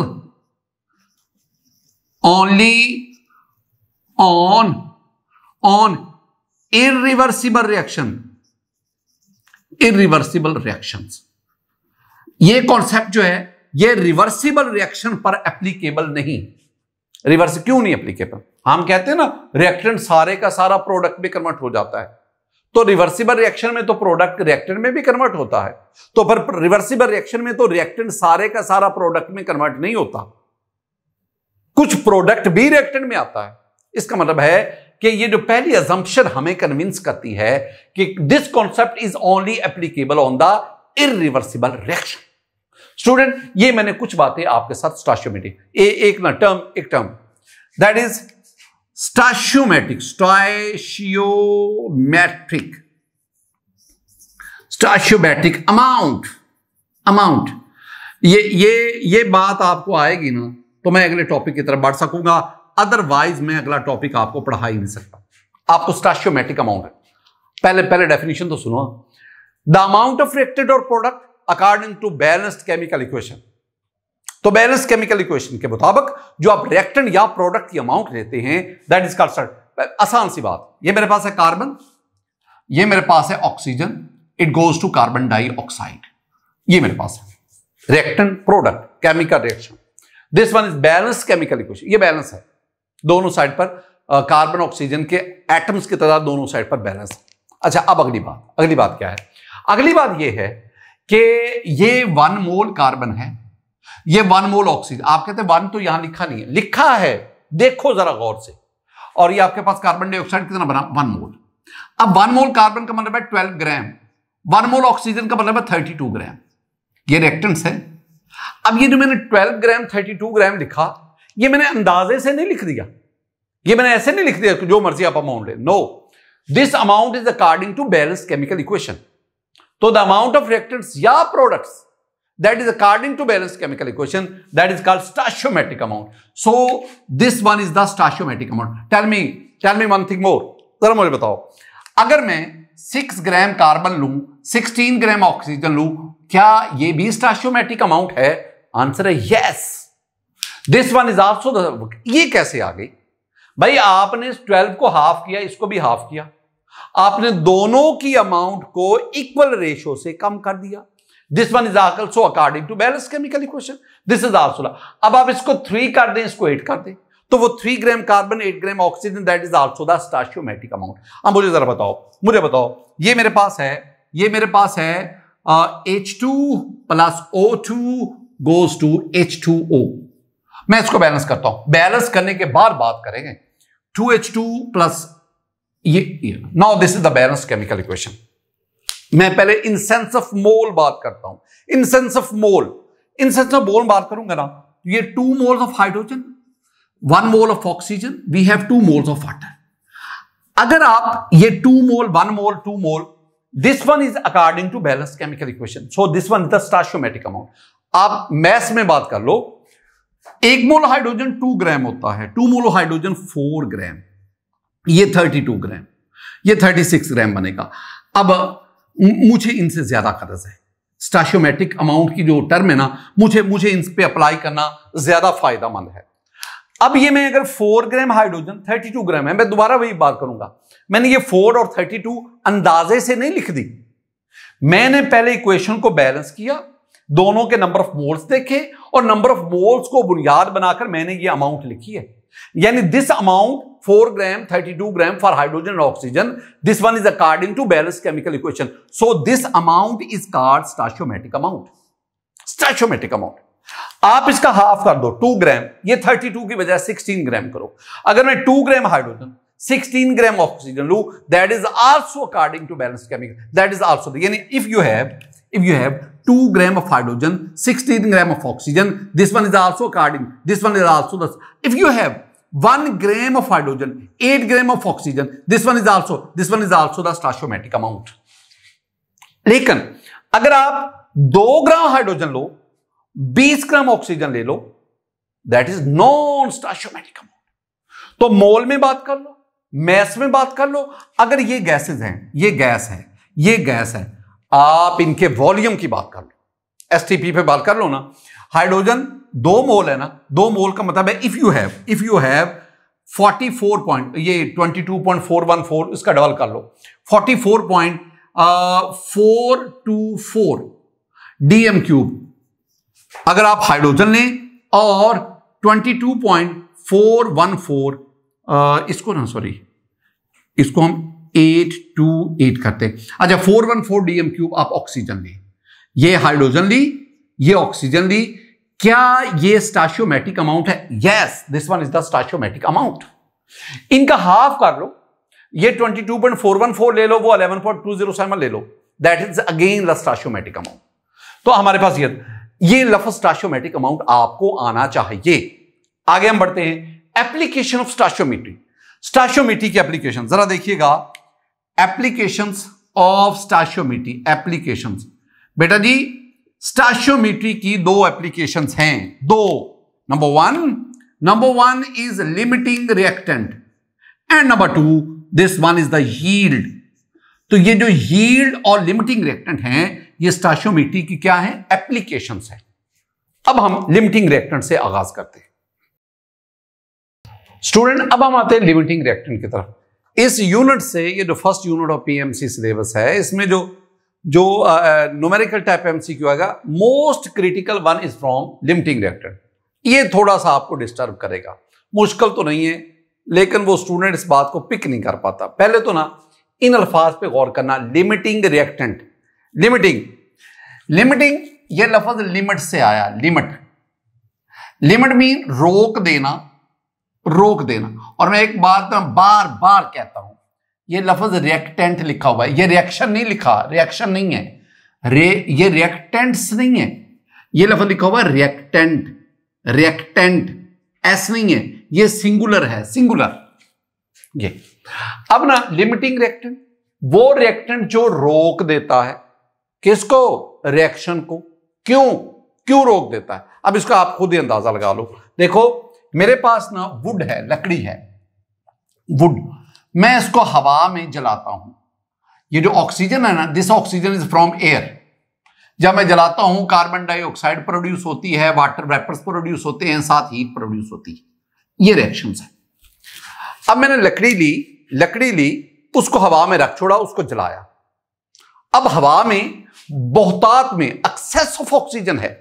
only on on irreversible reaction irreversible reactions ये कॉन्सेप्ट जो है ये रिवर्सिबल रिएक्शन पर एप्लीकेबल नहीं रिवर्स क्यों नहीं एप्लीकेबल हम कहते हैं ना रिएक्टेंट सारे का सारा प्रोडक्ट में कन्वर्ट हो जाता है तो रिवर्सिबल रिएक्शन में तो प्रोडक्ट रिएक्टेंट में भी कन्वर्ट होता है तो पर रिवर्सिबल रिएक्शन में तो रिएक्टेंट सारे का सारा प्रोडक्ट में कन्वर्ट नहीं होता कुछ प्रोडक्ट भी रिएक्टेंट में आता है इसका मतलब है कि ये जो पहली अजम्पन हमें कन्विंस करती है कि this concept is only applicable on the irreversible reaction student ये मैंने कुछ बातें आपके साथ स्टाशियोमेटिक एक ना टर्म एक term that is stoichiometric stoichiometric stoichiometric amount amount ये ये ये बात आपको आएगी ना तो मैं अगले टॉपिक की तरफ बढ़ सकूंगा अदरवाइज मैं अगला टॉपिक आपको पढ़ा ही नहीं सकता आपको स्टाशियोमेटिक अमाउंट है पहले पहले डेफिनेशन तो सुनो द अमाउंट ऑफ रिएक्टेड और product according to balanced chemical equation तो बैलेंस केमिकल इक्वेशन के मुताबिक जो आप रिएक्टेंट या प्रोडक्ट की अमाउंट लेते हैं दैट इज कॉल्ड आसान सी बात ये मेरे पास है कार्बन ये मेरे पास है oxygen it goes to carbon dioxide ये मेरे पास है reactant product chemical reaction this one is balance chemical equation ये बैलेंस है दोनों साइड पर कार्बन ऑक्सीजन के एटम्स की तरह दोनों साइड पर बैलेंस अच्छा अब अगली बात अगली बात क्या है अगली बात यह है कि ये वन मोल कार्बन है ये वन मोल ऑक्सीजन आप कहते हैं वन तो यहां लिखा नहीं है लिखा है देखो जरा गौर से और ये आपके पास कार्बन डाइऑक्साइड कितना बना वन मोल अब वन मोल कार्बन का मतलब है twelve gram one mole oxygen का मतलब है थर्टी टू ग्राम ये रिएक्टेंट्स है अब ये जो मैंने twelve gram thirty two gram लिखा ये मैंने अंदाजे से नहीं लिख दिया ये मैंने ऐसे नहीं लिख दिया जो मर्जी आप अमाउंट ले no this amount is according to balance chemical equation तो द अमाउंट ऑफ रिएक्टेंट्स या products that is according to balanced chemical equation that is called stoichiometric amount so this one is the stoichiometric amount tell me tell me one thing more जरा मुझे बताओ अगर मैं six gram carbon लू sixteen gram oxygen लू क्या ये भी स्टाशियोमेट्रिक अमाउंट है आंसर है yes yes. This one is also the ये कैसे आ गई भाई आपने इस ट्वेल्व को हाफ किया इसको भी हाफ किया आपने दोनों की अमाउंट को इक्वल रेशियो से कम कर दिया this one is also according to balance chemical equation this is also अब आप इसको थ्री कर दें इसको एट कर दें तो वो three gram carbon eight gram oxygen that is also the stoichiometric amount अब मुझे जरा बताओ मुझे बताओ ये मेरे पास है ये मेरे पास है H two plus O two goes to H two O मैं इसको बैलेंस करता हूं बैलेंस करने के बाद बात करेंगे टू एच टू प्लस ये now this is the balance chemical equation मैं पहले सेंस ऑफ मोल बात करता हूं sense of mole sense of mole बात करूंगा ना तो ये two moles of hydrogen one mole of oxygen we have two moles of water अगर आप ये two mole one mole two mole this one is according to balance chemical equation so this one is the stoichiometric amount आप maths में बात कर लो एक मोल hydrogen two gram होता है two mole hydrogen four gram ये थर्टी टू ग्राम ये thirty six gram बनेगा अब मुझे इनसे ज्यादा कर्ज है स्टाशियोमेट्रिक अमाउंट की जो टर्म है ना मुझे मुझे इन पे अप्लाई करना ज्यादा फायदामंद है अब ये मैं अगर four gram hydrogen thirty two gram है मैं दोबारा वही बात करूंगा मैंने ये फोर और थर्टी टू अंदाजे से नहीं लिख दी मैंने पहले इक्वेशन को बैलेंस किया दोनों के नंबर ऑफ मोल्स देखे और नंबर ऑफ मोल्स को बुनियाद बनाकर मैंने ये अमाउंट लिखी है यानी this amount 4 gram 32 gram for hydrogen और oxygen this one is according to balance chemical equation so this amount is called stoichiometric amount stoichiometric amount आप इसका हाफ कर दो 2 ग्राम ये 32 की बजाय 16 ग्राम करो अगर मैं 2 ग्राम हाइड्रोजन 16 ग्राम ऑक्सीजन लू that is also according to balance chemical that is also यानी if you have if you have 2 gram of hydrogen, 16 gram of oxygen, this one is also carding this one is also this. If you have 1 gram of hydrogen, 8 gram of oxygen, this one is also, this one is also the stoichiometric amount. lekin agar aap 2 gram hydrogen lo 20 gram oxygen le lo that is non stoichiometric amount to mole mein baat kar lo mass mein baat kar lo agar ye gases hain ye gas hai ये gas है आप इनके volume की बात कर लो S पे बात कर लो ना हाइड्रोजन दो मोल है ना दो मोल का मतलब है if you have if you have 44 point ये 22.414 इसका डबल कर लो 44 point four two four DM cube अगर आप हाइड्रोजन लें और 22.414 uh, इसको ना सॉरी इसको हम एट टू एट करते अच्छा four one four DM cube आप ऑक्सीजन ली ये हाइड्रोजन ली ये ऑक्सीजन ली क्या ये स्टाशियोमेटिक अमाउंट है yes this one is the stoichiometric amount इनका हाफ कर लो ये 22.414 ले लो वो 11.207 ले लो that is again the stoichiometric amount तो हमारे पास ये ये लफ स्टाशियोमेटिक अमाउंट आपको आना चाहिए आगे हम बढ़ते हैं एप्लीकेशन ऑफ स्टाशियोमेट्री स्टाशियोमेट्री की एप्लीकेशन जरा देखिएगा एप्लीकेशंस ऑफ स्टाशियोमीट्री एप्लीकेशंस बेटा जी स्टाशियोमीट्री की दो एप्लीकेशंस हैं दो number one number one is limiting reactant and number two this one is the yield तो ये जो यील्ड और लिमिटिंग रिएक्टेंट हैं ये स्टाशियोमीट्री की क्या है एप्लीकेशन है अब हम लिमिटिंग रिएक्टेंट से आगाज करते हैं स्टूडेंट अब हम आते हैं लिमिटिंग रिएक्टेंट की तरफ इस यूनिट से ये जो first unit of PMC syllabus है इसमें जो जो न्यूमेरिकल टाइप क्यू आएगा most critical one is from limiting reactor ये थोड़ा सा आपको डिस्टर्ब करेगा मुश्किल तो नहीं है लेकिन वो स्टूडेंट इस बात को पिक नहीं कर पाता पहले तो ना इन अल्फाज पे गौर करना लिमिटिंग रिएक्टेंट लिमिटिंग लिमिटिंग ये लफज लिमिट से आया लिमिट लिमिट मीन रोक देना रोक देना और मैं एक बात बार बार कहता हूं ये लफज रिएक्टेंट लिखा हुआ है ये रिएक्शन नहीं लिखा रिएक्शन नहीं है रे ये रिएक्टेंट्स नहीं है ये लफज लिखा हुआ है रिएक्टेंट रिएक्टेंट एस नहीं है ये सिंगुलर है सिंगुलर ये अब ना लिमिटिंग रिएक्टेंट वो रिएक्टेंट जो रोक देता है किसको रिएक्शन को क्यों क्यों रोक देता है अब इसका आप खुद ही अंदाजा लगा लो देखो मेरे पास ना वुड है लकड़ी है वुड मैं इसको हवा में जलाता हूं ये जो ऑक्सीजन है ना this oxygen is from air जब मैं जलाता हूं कार्बन डाइऑक्साइड प्रोड्यूस होती है वाटर वेपर्स प्रोड्यूस होते हैं साथ हीट प्रोड्यूस होती है ये रिएक्शन है अब मैंने लकड़ी ली लकड़ी ली उसको हवा में रख छोड़ा उसको जलाया अब हवा में बहुतात में एक्सेस ऑफ ऑक्सीजन है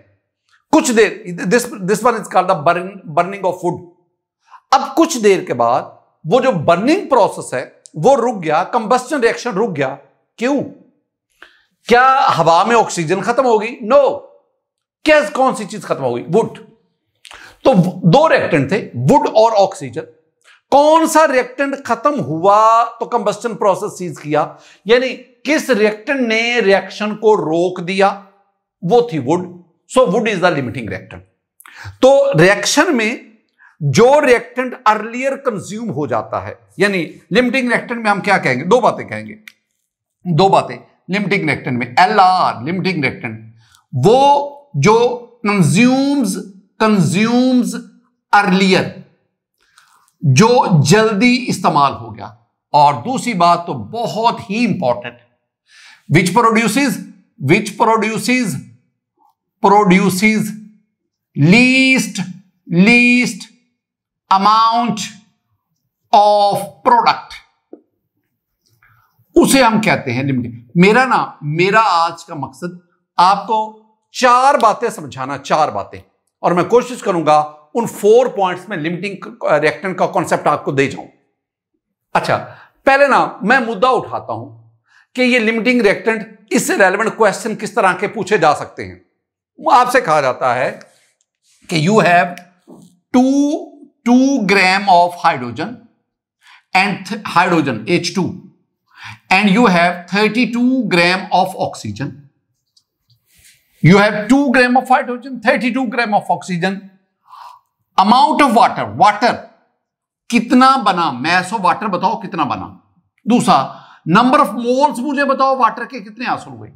कुछ देर this this one is called the burning burning of wood अब कुछ देर के बाद वो जो बर्निंग प्रोसेस है वो रुक गया कंबस्टन रिएक्शन रुक गया क्यों क्या हवा में ऑक्सीजन खत्म होगी नो no. कैस कौन सी चीज खत्म होगी वुड तो दो रिएक्टेंट थे वुड और ऑक्सीजन कौन सा रिएक्टेंट खत्म हुआ तो कंबस्टन प्रोसेस सीज किया यानी किस रिएक्टेंट ने रिएक्शन को रोक दिया वो थी wood so wood is the limiting reactant तो रिएक्शन में जो रिएक्टेंट अर्लियर कंज्यूम हो जाता है यानी लिमिटिंग रिएक्टेंट में हम क्या कहेंगे दो बातें कहेंगे दो बातें लिमिटिंग रिएक्टेंट में एल आर लिमिटिंग रिएक्टेंट वो जो कंज्यूम्स कंज्यूम्स अर्लियर जो जल्दी इस्तेमाल हो गया और दूसरी बात तो बहुत ही important which produces which produces produces least least amount of product उसे हम कहते हैं लिमिटेड मेरा ना मेरा आज का मकसद आपको चार बातें समझाना चार बातें और मैं कोशिश करूंगा उन फोर पॉइंट्स में लिमिटिंग रिएक्टेंट का कॉन्सेप्ट आपको दे जाऊं अच्छा पहले ना मैं मुद्दा उठाता हूं कि ये लिमिटिंग रिएक्टेंट इससे रेलेवेंट क्वेश्चन किस तरह के पूछे जा सकते हैं वो आपसे कहा जाता है कि you have to two gram of hydrogen and hydrogen H two and you have thirty two gram of oxygen you have two gram of hydrogen thirty two gram of oxygen amount of water water कितना बना of water बताओ कितना बना दूसरा number of moles मुझे बताओ water के कितने आंसर हुए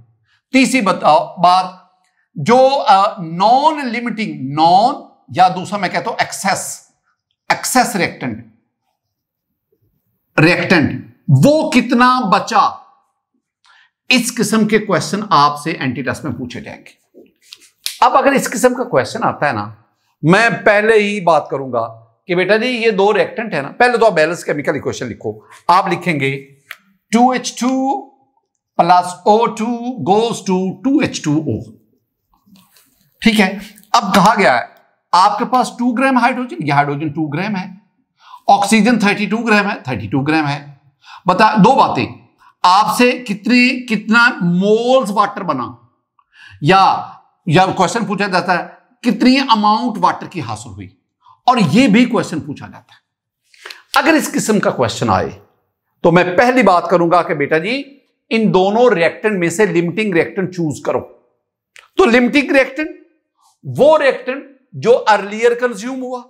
तीसरी बताओ बात जो नॉन लिमिटिंग नॉन या दूसरा मैं कहता हूं एक्सेस एक्सेस रिएक्टेंट रिएक्टेंट वो कितना बचा इस किस्म के क्वेश्चन आपसे एंटी टेस्ट में पूछे जाएंगे अब अगर इस किस्म का क्वेश्चन आता है ना मैं पहले ही बात करूंगा कि बेटा जी ये दो रिएक्टेंट है ना पहले तो आप बैलेंस केमिकल इक्वेशन लिखो आप लिखेंगे 2H2 H two plus O two goes to two H two O ठीक है अब कहा गया है आपके पास टू ग्राम हाइड्रोजन यह हाइड्रोजन टू ग्राम है ऑक्सीजन थर्टी टू ग्राम है थर्टी टू ग्राम है बता दो बातें आपसे कितनी कितना मोल्स वाटर बना या या क्वेश्चन पूछा जाता है कितनी अमाउंट वाटर की हासिल हुई और यह भी क्वेश्चन पूछा जाता है अगर इस किस्म का क्वेश्चन आए तो मैं पहली बात करूंगा कि बेटा जी इन दोनों रिएक्टेंट में से लिमिटिंग रिएक्टेंट चूज करो तो लिमिटिंग रिएक्टेंट वो रिएक्टेंट जो अर्लियर कंज्यूम हुआ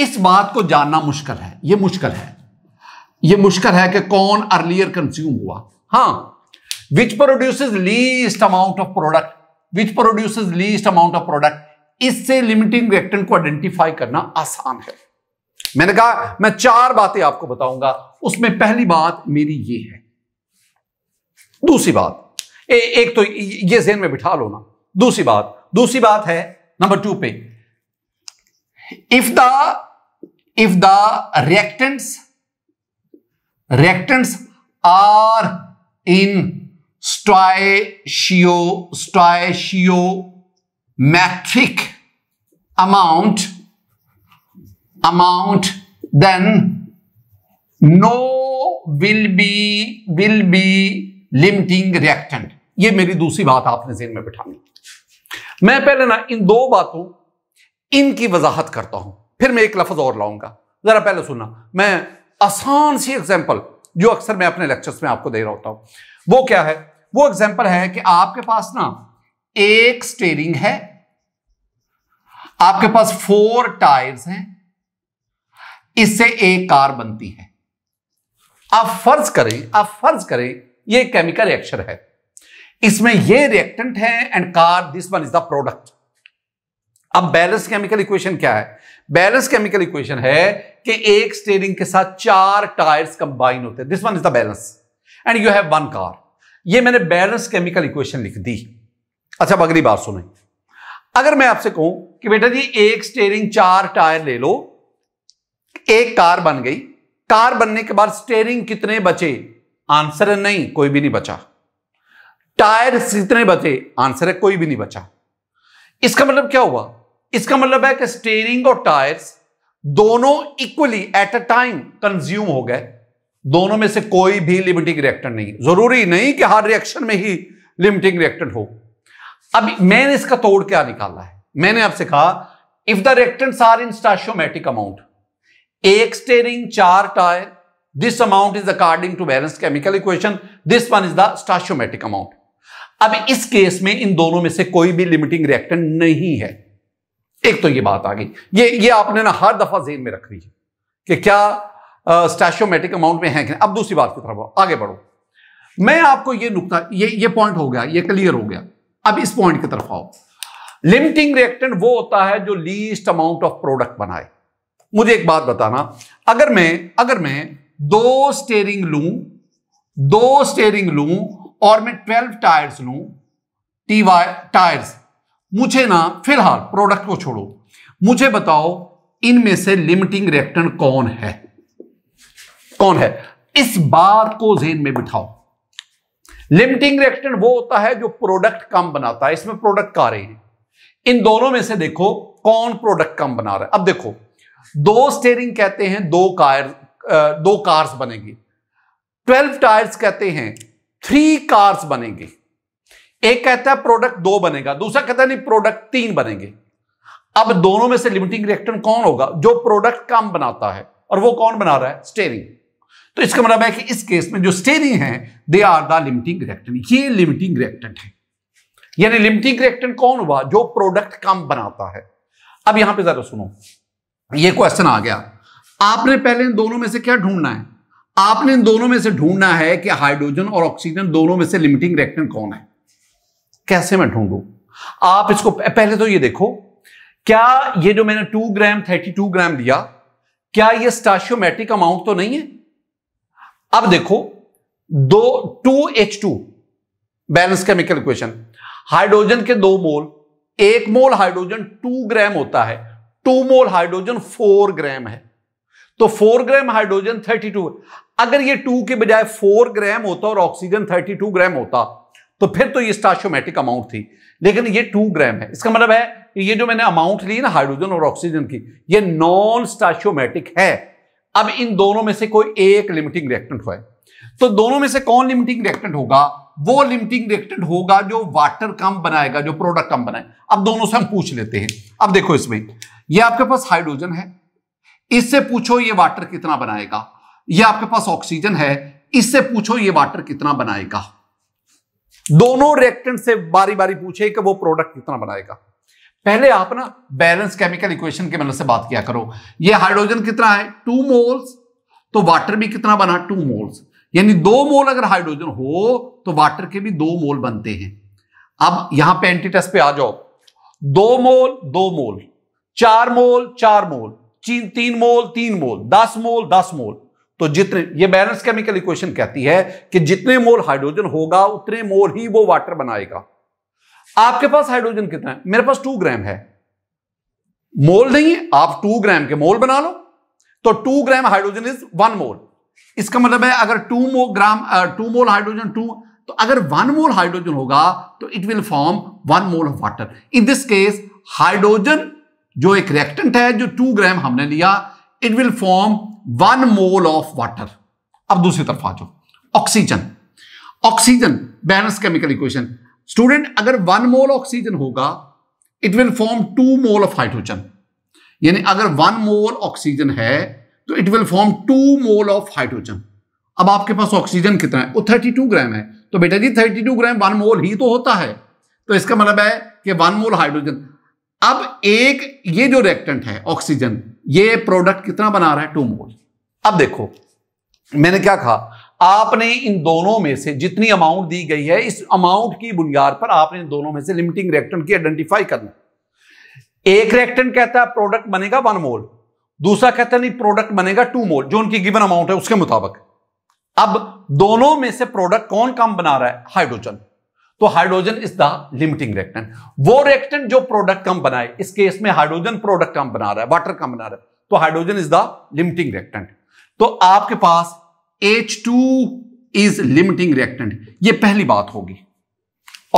इस बात को जानना मुश्किल है ये मुश्किल है ये मुश्किल है कि कौन अर्लियर कंज्यूम हुआ हाँ which produce least amount of product which produce least amount of product इससे लिमिटिंग रिएक्टेंट को आइडेंटिफाई करना आसान है मैंने कहा मैं चार बातें आपको बताऊंगा उसमें पहली बात मेरी ये है दूसरी बात ए, एक तो ये जेन में बिठा लो ना दूसरी बात दूसरी बात है नंबर टू पे if the if the reactants reactants are in stoichio stoichiometric amount amount then no will be will be limiting reactant ये मेरी दूसरी बात आपने जेन में बिठानी मैं पहले ना इन दो बातों इनकी वजाहत करता हूं फिर मैं एक लफज और लाऊंगा जरा पहले सुनना मैं आसान सी एग्जाम्पल जो अक्सर मैं अपने लेक्चर्स में आपको दे रहा होता हूं वो क्या है वो एग्जाम्पल है कि आपके पास ना एक स्टेरिंग है आपके पास फोर टायर्स हैं इससे एक कार बनती है आप फर्ज करें आप फर्ज करें यह केमिकल रिएक्शन है इसमें ये रिएक्टेंट है and car this one is the product अब बैलेंस केमिकल इक्वेशन क्या है बैलेंस केमिकल इक्वेशन है कि एक स्टेयरिंग के साथ चार टायर्स कंबाइन होते हैं this one is the balance and you have one car ये मैंने बैलेंस केमिकल इक्वेशन लिख दी अच्छा अब अगली बार सुने अगर मैं आपसे कहूं कि बेटा जी एक स्टेयरिंग चार टायर ले लो एक कार बन गई कार बनने के बाद स्टेयरिंग कितने बचे आंसर है नहीं कोई भी नहीं बचा टायर जितने बचे आंसर है कोई भी नहीं बचा इसका मतलब क्या हुआ इसका मतलब है कि स्टेयरिंग और टायर्स दोनों equally at a time consume हो गए दोनों में से कोई भी लिमिटिंग रिएक्टेंट नहीं जरूरी नहीं कि हर रिएक्शन में ही लिमिटिंग रिएक्टेंट हो अब मैंने इसका तोड़ क्या निकाला है मैंने आपसे कहा if the reactants are in stoichiometric amount एक स्टेयरिंग चार tyre this amount is according to balance chemical equation this one is the stoichiometric amount अब इस केस में इन दोनों में से कोई भी लिमिटिंग रिएक्टेंट नहीं है एक तो ये बात आ गई ये ये आपने ना हर दफा जेन में रख ली है कि क्या स्टैशोमेटिक अमाउंट में है कि अब दूसरी बात की तरफ आगे बढ़ो मैं आपको ये नुकता ये ये पॉइंट हो गया ये क्लियर हो गया अब इस पॉइंट की तरफ आओ लिमिटिंग रिएक्टेंट वो होता है जो लीस्ट अमाउंट ऑफ प्रोडक्ट बनाए मुझे एक बात बताना अगर मैं अगर मैं दो स्टेरिंग लू दो स्टेयरिंग लू और मैं ट्वेल्व टायर्स लू टी वाई टायर्स मुझे ना फिलहाल प्रोडक्ट को छोड़ो मुझे बताओ इनमें से लिमिटिंग रिएक्टेंट कौन है कौन है इस बात को जेन में बिठाओ लिमिटिंग रिएक्टेंट वो होता है जो प्रोडक्ट कम बनाता है इसमें प्रोडक्ट कार रहे हैं इन दोनों में से देखो कौन प्रोडक्ट कम बना रहा है अब देखो दो स्टेयरिंग कहते हैं दो कार दो कार्स बनेंगे ट्वेल्व टायर्स कहते हैं थ्री कार्स बनेंगी एक कहता है प्रोडक्ट दो बनेगा दूसरा कहता है नहीं प्रोडक्ट तीन बनेंगे अब दोनों में से लिमिटिंग रिएक्टेंट कौन होगा जो प्रोडक्ट कम बनाता है और वो कौन बना रहा है स्टेरिंग तो इसका मतलब है कि इस केस में जो स्टेरिंग है they are the limiting reactant ये लिमिटिंग रिएक्टेंट है यानी लिमिटिंग रिएक्टेंट कौन हुआ जो प्रोडक्ट कम बनाता है अब यहां पे जरा सुनो ये क्वेश्चन आ गया आपने पहले इन दोनों में से क्या ढूंढना है आपने इन दोनों में से ढूंढना है कि हाइड्रोजन और ऑक्सीजन दोनों में से लिमिटिंग रिएक्टेंट कौन है कैसे मैं ढूंढू आप इसको पहले तो ये देखो क्या ये जो मैंने two gram thirty two gram दिया क्या ये स्टाशियोमेट्रिक अमाउंट तो नहीं है अब देखो दो two H two balance chemical equation hydrogen के दो मोल एक मोल हाइड्रोजन टू ग्राम होता है two mole hydrogen four gram है तो four gram hydrogen thirty two अगर ये टू के बजाय फोर ग्राम होता और ऑक्सीजन थर्टी टू ग्राम होता तो फिर तो ये स्टाशोमेटिक अमाउंट थी लेकिन ये टू ग्राम है इसका मतलब है कि ये जो मैंने अमाउंट ली ना हाइड्रोजन और ऑक्सीजन की ये नॉन स्टाशोमेटिक है अब इन दोनों में से कोई एक लिमिटिंग रिएक्टेंट है तो दोनों में से कौन लिमिटिंग रिएक्टेंट होगा वो लिमिटिंग रिएक्टेंट होगा जो वाटर कम बनाएगा जो प्रोडक्ट कम बनाए अब दोनों से हम पूछ लेते हैं अब देखो इसमें ये आपके पास हाइड्रोजन है इससे पूछो ये वाटर कितना बनाएगा ये आपके पास ऑक्सीजन है इससे पूछो ये वाटर कितना बनाएगा दोनों रिएक्टेंट से बारी बारी पूछे कि वो प्रोडक्ट कितना बनाएगा पहले आप ना बैलेंस केमिकल इक्वेशन के मदद से बात किया करो ये हाइड्रोजन कितना है टू मोल्स तो वाटर भी कितना बना टू मोल्स यानी दो मोल अगर हाइड्रोजन हो तो वाटर के भी दो मोल बनते हैं अब यहां पे एंटी टेस्ट पे आ जाओ दो मोल दो मोल चार मोल चार मोल तीन मोल तीन मोल दस मोल दस मोल तो जितने ये बैलेंस केमिकल इक्वेशन कहती है कि जितने मोल हाइड्रोजन होगा उतने मोल ही वो वाटर बनाएगा आपके पास हाइड्रोजन कितना है मेरे पास टू ग्राम है मोल नहीं है आप टू ग्राम के मोल बना लो तो two gram hydrogen is one mole इसका मतलब है अगर two mole gram two mole hydrogen two तो अगर वन मोल हाइड्रोजन होगा तो it will form one mole of water in this case hydrogen जो एक रिएक्टेंट है जो टू ग्राम हमने लिया it will form one mole of water अब दूसरी तरफ आ जाओ oxygen oxygen balance chemical equation student अगर वन मोल ऑक्सीजन होगा it will form two mole of hydrogen यानी अगर वन मोल ऑक्सीजन है तो it will form two mole of hydrogen अब आपके पास ऑक्सीजन कितना है वो थर्टी टू ग्राम है तो बेटा जी thirty two gram one mole ही तो होता है तो इसका मतलब है कि वन मोल हाइड्रोजन अब एक ये जो रिएक्टेंट है ऑक्सीजन ये प्रोडक्ट कितना बना रहा है टू मोल अब देखो मैंने क्या कहा आपने इन दोनों में से जितनी अमाउंट दी गई है इस अमाउंट की बुनियाद पर आपने इन दोनों में से लिमिटिंग रिएक्टेंट की आइडेंटिफाई करना एक रिएक्टेंट कहता है प्रोडक्ट बनेगा वन मोल दूसरा कहता है नहीं प्रोडक्ट बनेगा टू मोल जो उनकी गिवन अमाउंट है उसके मुताबिक अब दोनों में से प्रोडक्ट कौन कम बना रहा है हाइड्रोजन तो hydrogen is the limiting reactant वो रिएक्टेंट जो प्रोडक्ट कम बनाए इस केस में हाइड्रोजन प्रोडक्ट कम बना रहा है वाटर कम बना रहा है तो hydrogen is the limiting reactant तो आपके पास H two is limiting reactant ये पहली बात होगी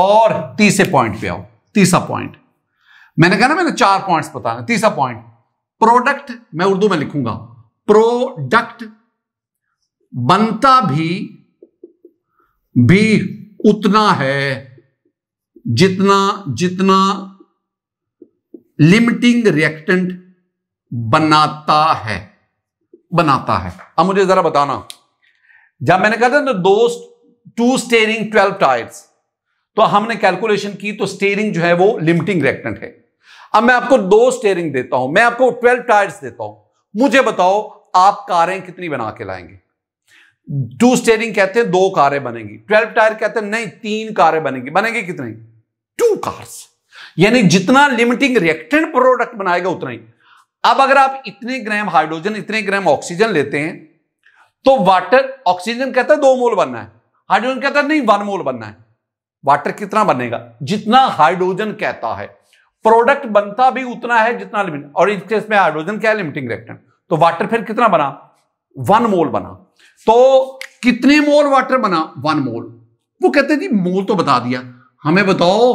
और तीसरे पॉइंट पे आओ तीसरा पॉइंट मैंने कहा ना मैंने चार पॉइंट्स बताना तीसरा पॉइंट प्रोडक्ट मैं उर्दू में लिखूंगा प्रोडक्ट बनता भी भी उतना है जितना जितना लिमिटिंग रिएक्टेंट बनाता है बनाता है अब मुझे जरा बताना जब मैंने कहा था ना दो टू स्टेरिंग ट्वेल्व टायर्स तो हमने कैलकुलेशन की तो स्टेरिंग जो है वो लिमिटिंग रिएक्टेंट है अब मैं आपको दो स्टेरिंग देता हूं मैं आपको ट्वेल्व टायर्स देता हूं मुझे बताओ आप कारें कितनी बना के लाएंगे टू स्टेयरिंग कहते हैं दो कारें बनेंगी ट्वेल्व टायर कहते हैं नहीं तीन कारें बनेगी बनेगी कितनी टू कार्स यानी जितना लिमिटिंग रिएक्टेंट प्रोडक्ट बनाएगा उतना ही अब अगर आप इतने ग्राम हाइड्रोजन इतने ग्राम ऑक्सीजन लेते हैं तो वाटर ऑक्सीजन कहता है दो मोल बनना है हाइड्रोजन कहता है नहीं वन मोल बनना है वाटर कितना बनेगा जितना हाइड्रोजन कहता है प्रोडक्ट बनता भी उतना है जितना लिमिट और इस केस में हाइड्रोजन क्या है लिमिटिंग रिएक्टेंट तो वाटर फिर कितना बना वन मोल बना तो कितने मोल वाटर बना वन मोल वो कहते जी मोल तो बता दिया हमें बताओ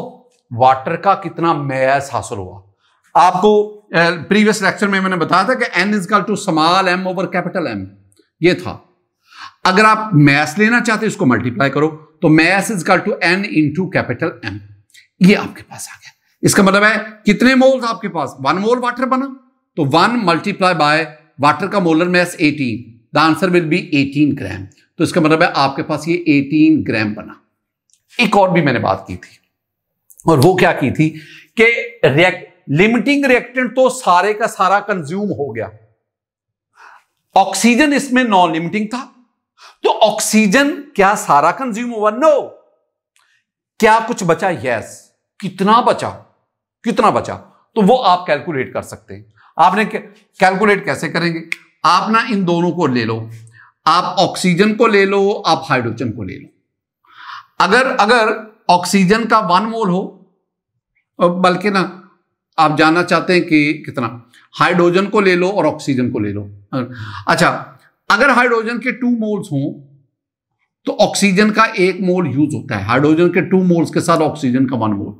वाटर का कितना मैस हासिल हुआ आपको प्रीवियस लेक्चर में मैंने बताया था कि n is equal to small m over capital M ये था अगर आप मैस लेना चाहते इसको मल्टीप्लाई करो तो mass is equal to n into capital M ये आपके पास आ गया इसका मतलब है कितने मोल्स आपके पास वन मोल वाटर बना तो वन मल्टीप्लाई बाय वाटर का molar mass 18 the answer will be 18 gram तो इसका मतलब है आपके पास ये 18 ग्राम बना एक और भी मैंने बात की थी और वो क्या की थी कि लिमिटिंग रिएक्टेंट तो सारे का सारा कंज्यूम हो गया ऑक्सीजन इसमें नॉन लिमिटिंग था तो ऑक्सीजन क्या सारा कंज्यूम हुआ नो क्या कुछ बचा यस yes. कितना बचा कितना बचा तो वो आप कैलकुलेट कर सकते हैं आपने कैलकुलेट कैसे करेंगे आप ना इन दोनों को ले लो आप ऑक्सीजन को ले लो आप हाइड्रोजन को ले लो अगर अगर ऑक्सीजन का वन मोल हो बल्कि ना आप जानना चाहते हैं कि कितना हाइड्रोजन को ले लो और ऑक्सीजन को ले लो अच्छा अगर हाइड्रोजन के टू मोल्स हों तो ऑक्सीजन का एक मोल यूज होता है हाइड्रोजन के टू मोल्स के साथ ऑक्सीजन का वन मोल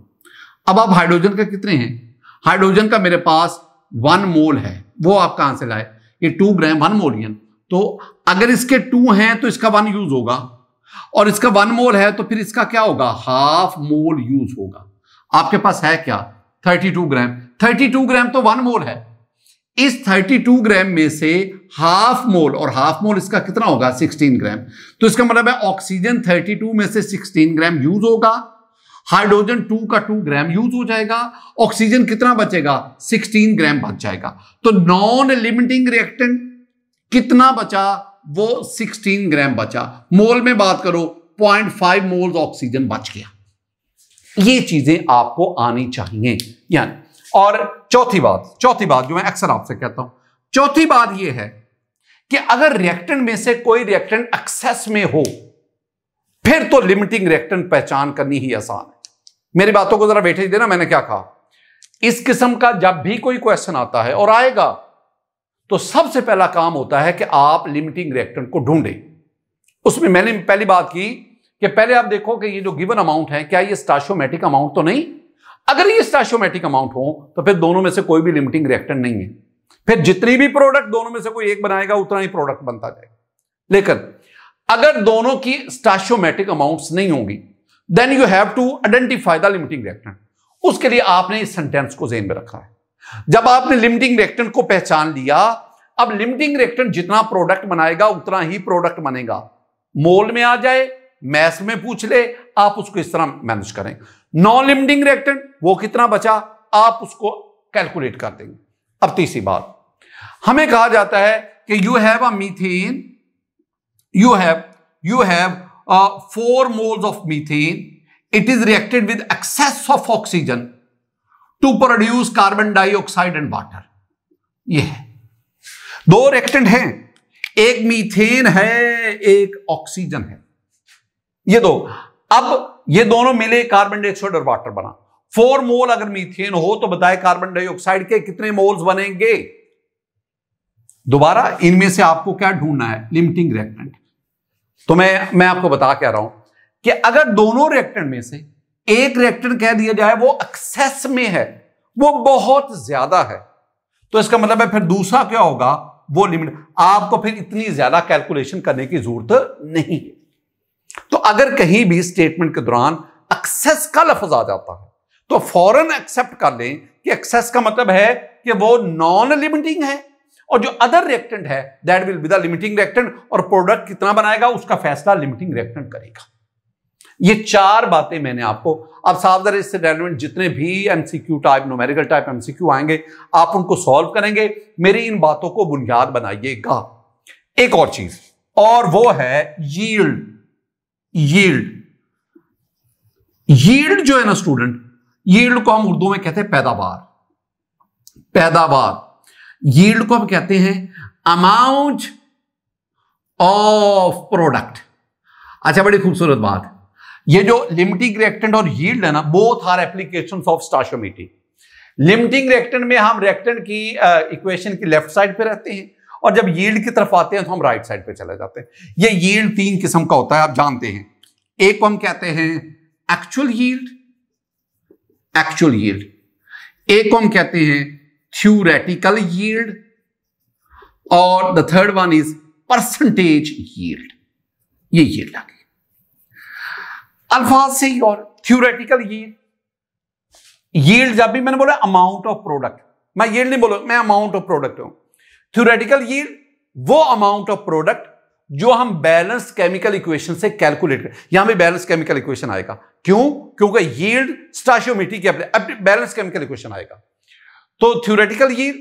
अब आप हाइड्रोजन का कितने हैं हाइड्रोजन का मेरे पास वन मोल है वो आपका आंसर लाए ये टू ग्राम वन मोलियन तो अगर इसके टू हैं तो इसका वन यूज होगा और इसका वन मोल है तो फिर इसका क्या होगा हाफ मोल यूज होगा आपके पास है क्या thirty two gram thirty two gram तो वन मोल है इस थर्टी टू ग्राम में से हाफ मोल और हाफ मोल इसका कितना होगा सिक्सटीन ग्राम तो इसका मतलब है ऑक्सीजन टू में से सिक्सटीन ग्राम यूज होगा हाइड्रोजन टू का टू ग्राम यूज हो जाएगा ऑक्सीजन कितना बचेगा सिक्सटीन ग्राम बच जाएगा तो नॉन लिमिटिंग रिएक्टेंट कितना बचा वो सिक्सटीन ग्राम बचा मोल में बात करो पॉइंट फाइव मोल ऑक्सीजन बच गया ये चीजें आपको आनी चाहिए यानी और चौथी बात चौथी बात जो मैं अक्सर आपसे कहता हूं चौथी बात यह है कि अगर रिएक्टेंट में से कोई रिएक्टेंट एक्सेस में हो फिर तो लिमिटिंग रिएक्टेंट पहचान करनी ही आसान है मेरी बातों को जरा बैठे देना मैंने क्या कहा इस किस्म का जब भी कोई क्वेश्चन आता है और आएगा तो सबसे पहला काम होता है कि आप लिमिटिंग रिएक्टेंट को ढूंढें उसमें मैंने पहली बात की कि पहले आप देखो कि ये जो गिवन अमाउंट है क्या ये स्टाशोमेटिक अमाउंट तो नहीं अगर ये स्टाशोमेटिक अमाउंट हो तो फिर दोनों में से कोई भी लिमिटिंग रिएक्टेंट नहीं है फिर जितनी भी प्रोडक्ट दोनों में से कोई एक बनाएगा उतना ही प्रोडक्ट बनता जाएगा लेकिन अगर दोनों की स्टाशियोमेटिक अमाउंट्स नहीं होंगी then you have to identify the limiting reactant उसके लिए आपने इस सेंटेंस को जेन में रखा है जब आपने लिमिटिंग रिएक्टेंट को पहचान लिया अब लिमिटिंग रिएक्टेंट जितना प्रोडक्ट बनाएगा उतना ही प्रोडक्ट बनेगा मोल में आ जाए मैथ में पूछ ले आप उसको इस तरह मैनेज करें नॉन लिमिटिंग रिएक्टेंट वो कितना बचा आप उसको कैलकुलेट कर देंगे अब तीसरी बात हमें कहा जाता है कि you have a methane you have you have uh, 4 moles of methane it is reacted with excess of oxygen to produce carbon dioxide and water ये है दो रिएक्टेंट हैं एक मीथेन है एक ऑक्सीजन है ये दो अब ये दोनों मिले कार्बन डाइऑक्साइड और वाटर बना फोर मोल अगर मीथेन हो तो बताए कार्बन डाइऑक्साइड के कितने मोल्स बनेंगे दोबारा इनमें से आपको क्या ढूंढना है लिमिटिंग रिएक्टेंट तो मैं मैं आपको बता क्या रहा हूं कि अगर दोनों रिएक्टर में से एक रिएक्टर कह दिया जाए वो एक्सेस में है वो बहुत ज्यादा है तो इसका मतलब है फिर दूसरा क्या होगा वो लिमिट आपको फिर इतनी ज्यादा कैलकुलेशन करने की जरूरत नहीं है तो अगर कहीं भी स्टेटमेंट के दौरान एक्सेस का लफज आ जाता है तो फॉरन एक्सेप्ट कर लें कि एक्सेस का मतलब है कि वो नॉन लिमिटिंग है और जो अदर रिएक्टेंट है that will be the limiting reactant और प्रोडक्ट कितना बनाएगा उसका फैसला लिमिटिंग रिएक्टेंट करेगा ये चार बातें मैंने आपको अब सावधान इससे रेलिवेंट जितने भी MCQ type numerical type MCQ आएंगे आप उनको सॉल्व करेंगे मेरी इन बातों को बुनियाद बनाइएगा एक और चीज और वो है यील्ड यील्ड यील्ड जो है ना स्टूडेंट यील्ड को हम उर्दू में कहते हैं पैदावार पैदावार यील्ड को हम कहते हैं अमाउंट ऑफ प्रोडक्ट अच्छा बड़ी खूबसूरत बात ये जो लिमिटिंग रिएक्टेंट और यील्ड है ना both are application of stoichiometry limiting reactant में हम रिएक्टेंट की इक्वेशन uh, की लेफ्ट साइड पे रहते हैं और जब यील्ड की तरफ आते हैं तो हम राइट साइड पे चले जाते हैं ये यील्ड तीन किस्म का होता है आप जानते हैं एक को हम कहते हैं एक्चुअल यील्ड एक्चुअल यील्ड एक को हम कहते हैं थ्यूरेटिकल यील्ड और the third one is percentage yield ये यील्ड आ गई अल्फाज से ही और थ्योरेटिकल यील्ड यील्ड जब भी मैंने बोला अमाउंट ऑफ प्रोडक्ट मैं यील्ड नहीं बोलो मैं अमाउंट ऑफ प्रोडक्ट हूं थ्योरेटिकल यील्ड वो अमाउंट ऑफ प्रोडक्ट जो हम बैलेंस केमिकल इक्वेशन से कैलकुलेट करें यहां पर बैलेंस केमिकल इक्वेशन आएगा क्यों क्योंकि यील्ड स्टाशियोमेट्री के बैलेंस केमिकल इक्वेशन आएगा तो थ्योरेटिकल ये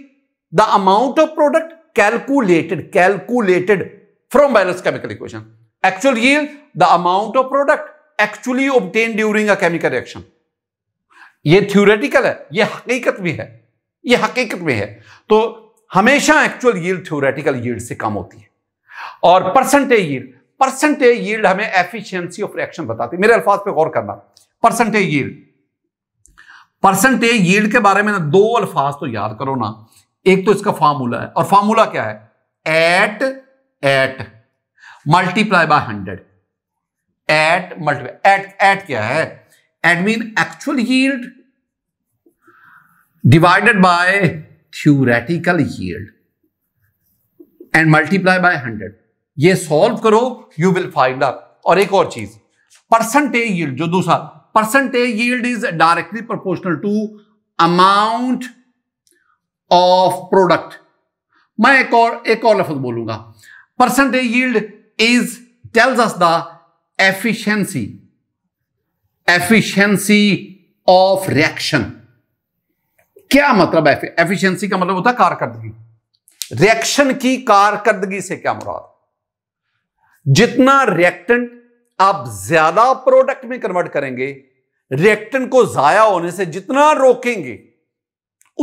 the amount of product calculated calculated from balance chemical equation actual ये the amount of product actually obtain during a chemical reaction ये थ्योरेटिकल है ये हकीकत में है ये हकीकत में है तो हमेशा एक्चुअल यील्ड थ्योरेटिकल यील्ड से कम होती है और परसेंटेज यील्ड परसेंटेज यील्ड हमें एफिशिएंसी ऑफ रिएक्शन बताती है मेरे अल्फाज पे गौर करना परसेंटेज यील्ड परसेंटेज यील्ड के बारे में ना दो अल्फाज तो याद करो ना एक तो इसका फार्मूला है और फार्मूला क्या है eight eight multiply by hundred eight multiply eight eight क्या है admin actual yield divided by theoretical yield and multiply by hundred ये सॉल्व करो यू विल फाइंड आउट और एक और चीज परसेंटेज यील्ड जो दूसरा percentage yield is directly proportional to amount of product मैं एक और एक और लफ्ज बोलूंगा percentage yield is tells us the efficiency efficiency of reaction क्या मतलब है एफिशिएंसी का मतलब होता है कारकर्दगी रिएक्शन की कारकर्दगी से क्या मुराद जितना रिएक्टेंट आप ज्यादा प्रोडक्ट में कन्वर्ट करेंगे रिएक्टन को जाया होने से जितना रोकेंगे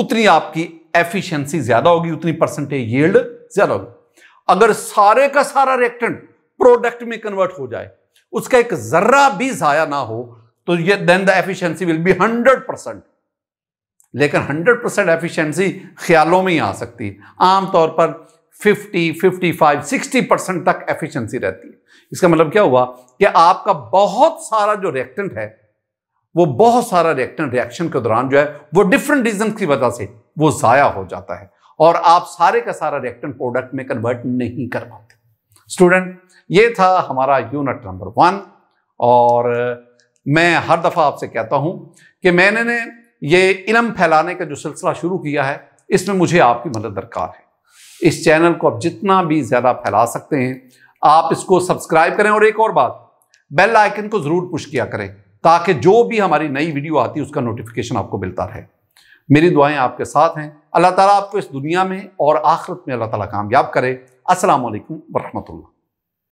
उतनी आपकी एफिशिएंसी ज्यादा होगी उतनी परसेंटेज यील्ड ज्यादा होगी अगर सारे का सारा रिएक्टन प्रोडक्ट में कन्वर्ट हो जाए उसका एक जर्रा भी जाया ना हो तो ये then the efficiency will be hundred percent लेकिन हंड्रेड परसेंट एफिशियंसी ख्यालों में ही आ सकती है आमतौर पर 50, 55, 60 परसेंट तक एफिशिएंसी रहती है इसका मतलब क्या हुआ कि आपका बहुत सारा जो रिएक्टेंट है वो बहुत सारा रिएक्टेंट रिएक्शन के दौरान जो है वो डिफरेंट रीजन की वजह से वो ज़ाया हो जाता है और आप सारे का सारा रिएक्टेंट प्रोडक्ट में कन्वर्ट नहीं कर पाते स्टूडेंट ये था हमारा यूनिट नंबर वन और मैं हर दफ़ा आपसे कहता हूँ कि मैंने ने ये इलम फैलाने का जो सिलसिला शुरू किया है इसमें मुझे आपकी मदद दरकार है इस चैनल को आप जितना भी ज़्यादा फैला सकते हैं आप इसको सब्सक्राइब करें और एक और बात बेल आइकन को ज़रूर पुश किया करें ताकि जो भी हमारी नई वीडियो आती है उसका नोटिफिकेशन आपको मिलता रहे मेरी दुआएं आपके साथ हैं अल्लाह ताला आपको इस दुनिया में और आखिरत में अल्लाह ताला कामयाब करे असलकम वरहमतुल्ला